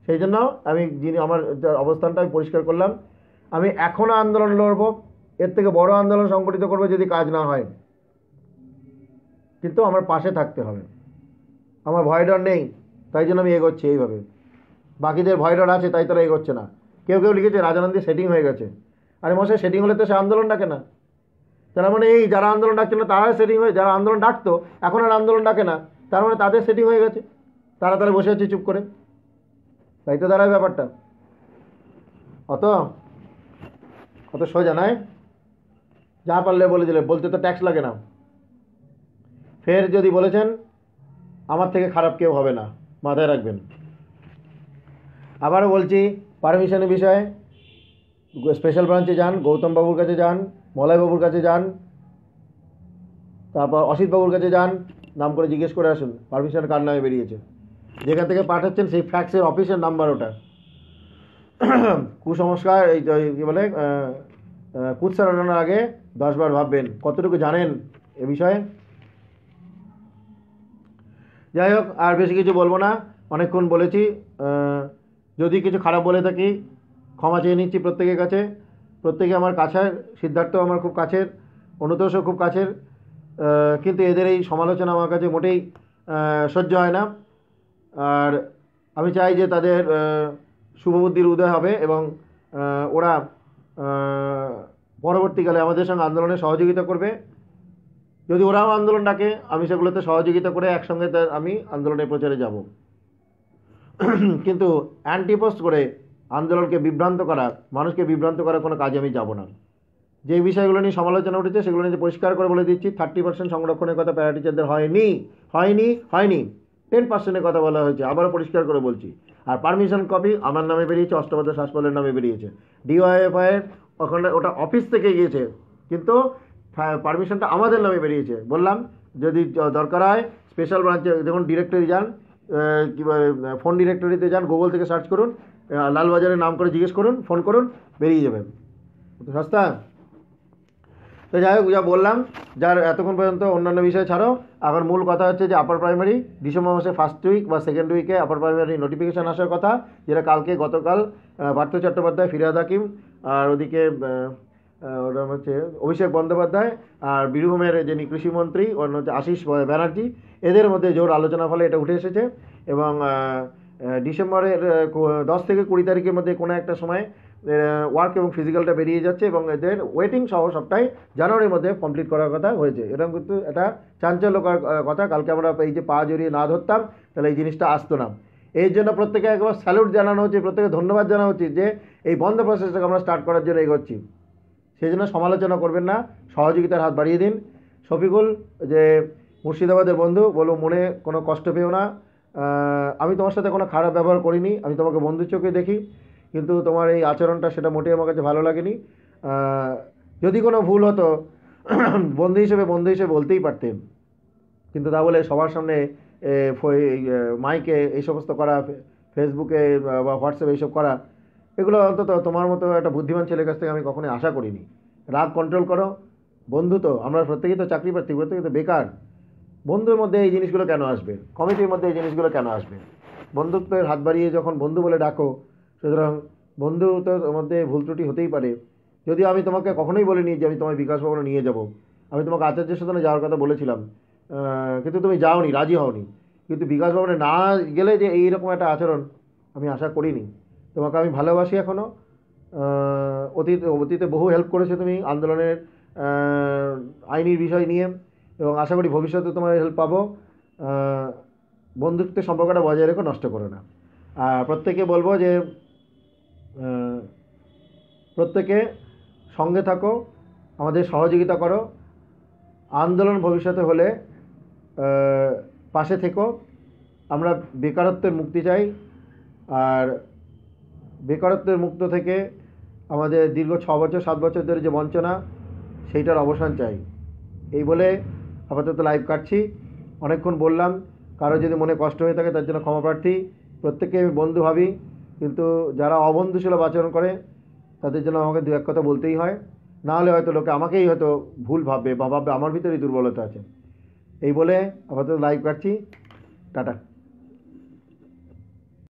সেই জন্য আমি যিনি আমার অবস্থানটা আমি পরিষ্কার করলাম আমি এখনও আন্দোলন লড়ব এর থেকে বড় আন্দোলন সংগঠিত করবো যদি কাজ না হয় কিন্তু আমার পাশে থাকতে হবে আমার ভয় ডর নেই তাই জন্য আমি এগোচ্ছি এইভাবে বাকিদের ভয় ডর আছে তাই তারা এগোচ্ছে না কেউ কেউ লিখেছে রাজানন্দী সেটিং হয়ে গেছে আরে মশাই সেটিং হলে তো সে আন্দোলন ডাকে না তার মানে এই যারা আন্দোলন ডাকছিল তারা সেটিং হয়ে যারা আন্দোলন ডাকতো এখন আর আন্দোলন ডাকে না তার মানে তাদের সেটিং হয়ে গেছে তারা তারা বসে আছে চুপ করে তাই তো দাঁড়ায় ব্যাপারটা অত অত সোজা নাই যা পারলে বলে দিলে বলতে তো ট্যাক্স লাগে না ফের যদি বলেছেন আমার থেকে খারাপ কেউ হবে না মাথায় রাখবেন আবারও বলছি পারমিশনের বিষয়ে স্পেশাল ব্রাঞ্চে যান গৌতমবাবুর কাছে যান মলয়বাবুর কাছে যান তারপর অসিতবাবুর কাছে যান নাম করে জিজ্ঞেস করে আসুন পারমিশন কার নামে বেরিয়েছে যেখান থেকে পাঠাচ্ছেন সেই ফ্যাক্সের অফিসের নাম্বার ওটা কুসংস্কার এই কী বলে কুৎসারানোর আগে দশবার ভাববেন কতটুকু জানেন এ বিষয়ে যাই হোক আর বেশি কিছু বলবো না অনেকক্ষণ বলেছি যদি কিছু খারাপ বলে থাকি ক্ষমা চেয়ে নিচ্ছি প্রত্যেকের কাছে প্রত্যেকে আমার কাছের সিদ্ধার্থ আমার খুব কাছের অনুতোষও খুব কাছের কিন্তু এদের এই সমালোচনা আমার কাছে মোটেই সহ্য হয় না আর আমি চাই যে তাদের শুভবুদ্ধির উদয় হবে এবং ওরা পরবর্তীকালে আমাদের সঙ্গে আন্দোলনে সহযোগিতা করবে যদি ওরাও আন্দোলন ডাকে আমি সেগুলোতে সহযোগিতা করে একসঙ্গে আমি আন্দোলনে প্রচারে যাব কিন্তু অ্যান্টিপোস্ট করে আন্দোলনকে বিভ্রান্ত করা মানুষকে বিভ্রান্ত করার কোনো কাজে আমি যাব না যে বিষয়গুলো নিয়ে সমালোচনা উঠেছে সেগুলো নিয়ে পরিষ্কার করে বলে দিচ্ছি থার্টি পার্সেন্ট সংরক্ষণের কথা প্যারাটিচারদের হয়নি হয়নি হয়নি টেন পার্সেন্টের কথা বলা হয়েছে আবারও পরিষ্কার করে বলছি আর পারমিশন কপি আমার নামে বেরিয়েছে অষ্টপদ হাসপাতালের নামে বেরিয়েছে ডিওয়াইএফআইয়ের ওখানে ওটা অফিস থেকে গিয়েছে কিন্তু পারমিশনটা আমাদের নামে বেরিয়েছে বললাম যদি দরকার হয় স্পেশাল ব্রাঞ্চে যখন ডিরেক্টরি যান কী বলে ফোন ডিরেক্টরিতে যান গুগল থেকে সার্চ করুন লালবাজারের নাম করে জিজ্ঞেস করুন ফোন করুন বেরিয়ে যাবে সস্তা তো যাই হোক যা বললাম যার এতক্ষণ পর্যন্ত অন্যান্য বিষয় ছাড়াও আবার মূল কথা হচ্ছে যে আপার প্রাইমারি ডিসেম্বর মাসে ফার্স্ট উইক বা সেকেন্ড উইকে আপার প্রাইমারি নোটিফিকেশান আসার কথা যেটা কালকে গতকাল পার্থ চট্টোপাধ্যায় ফিরাদ হাকিম আর ওদিকে ওটা হচ্ছে অভিষেক বন্দ্যোপাধ্যায় আর বীরভূমের যিনি কৃষিমন্ত্রী অন্য হচ্ছে আশিস ব্যানার্জি এদের মধ্যে জোর আলোচনা ফলে এটা উঠে এসেছে এবং ডিসেম্বরের দশ থেকে কুড়ি তারিখের মধ্যে কোনো একটা সময় ওয়ার্ক এবং ফিজিক্যালটা বেরিয়ে যাচ্ছে এবং এদের ওয়েটিং সহ সবটাই জানুয়ারির মধ্যে কমপ্লিট করার কথা হয়েছে এরকম কিন্তু এটা চাঞ্চল্যকর কথা কালকে আমরা এই যে পা জড়িয়ে না ধরতাম তাহলে এই জিনিসটা আসতো না এই জন্য প্রত্যেকে একবার স্যালুট জানানো উচিত প্রত্যেকে ধন্যবাদ জানানো উচিত যে এই বন্ধ প্রসেসটাকে আমরা স্টার্ট করার জন্য এগোচ্ছি সেই জন্য সমালোচনা করবেন না সহযোগিতার হাত বাড়িয়ে দিন শফিকুল যে মুর্শিদাবাদের বন্ধু বলো মনে কোনো কষ্ট পেও না আমি তোমার সাথে কোনো খারাপ ব্যবহার করিনি আমি তোমাকে বন্ধুর চোখে দেখি কিন্তু তোমার এই আচরণটা সেটা মোটেই আমার কাছে ভালো লাগেনি যদি কোনো ভুল হতো বন্ধু হিসেবে বন্ধু হিসেবে বলতেই পারতেন কিন্তু তা বলে সবার সামনে মাইকে এই সমস্ত করা ফেসবুকে বা হোয়াটসঅ্যাপে এইসব করা এগুলো অন্তত তোমার মতো একটা বুদ্ধিমান ছেলের কাছ থেকে আমি কখনোই আশা করিনি রাগ কন্ট্রোল করো বন্ধু তো আমরা প্রত্যেকেই তো চাকরি পাচ্ছি প্রত্যেকে তো বেকার বন্ধুর মধ্যে এই জিনিসগুলো কেন আসবে কমিটির মধ্যে এই জিনিসগুলো কেন আসবে বন্ধুত্বের হাত বাড়িয়ে যখন বন্ধু বলে ডাকো সুতরাং বন্ধুত্বের মধ্যে ভুল ত্রুটি হতেই পারে যদিও আমি তোমাকে কখনোই বলিনি যে আমি তোমায় বিকাশ ভবনে নিয়ে যাব আমি তোমাকে আচার্যের সাথে যাওয়ার কথা বলেছিলাম কিন্তু তুমি যাওনি রাজি হওনি কিন্তু বিকাশ ভবনে না গেলে যে এইরকম একটা আচরণ আমি আশা করিনি তোমাকে আমি ভালোবাসি এখনও অতীত অতীতে বহু হেল্প করেছো তুমি আন্দোলনের আইনি বিষয় নিয়ে এবং আশা করি ভবিষ্যতে তোমার হেল্প পাবো বন্ধুত্বের সম্পর্কটা বজায় রেখো নষ্ট করো না আর প্রত্যেকে বলবো যে প্রত্যেকে সঙ্গে থাকো আমাদের সহযোগিতা করো আন্দোলন ভবিষ্যতে হলে পাশে থেকো আমরা বেকারত্বের মুক্তি চাই আর বেকারত্বের মুক্ত থেকে আমাদের দীর্ঘ ছ বছর সাত বছর ধরে যে বঞ্চনা সেইটার অবসান চাই এই বলে আপাতত লাইভ কাটছি অনেকক্ষণ বললাম কারো যদি মনে কষ্ট হয়ে থাকে তার জন্য ক্ষমা প্রার্থী প্রত্যেককে আমি বন্ধু ভাবি কিন্তু যারা ছিল আচরণ করে তাদের জন্য আমাকে দু এক কথা বলতেই হয় না হলে হয়তো লোকে আমাকেই হয়তো ভুল ভাববে বা ভাববে আমার ভিতরেই দুর্বলতা আছে এই বলে আপাতত লাইভ কাটছি টাটা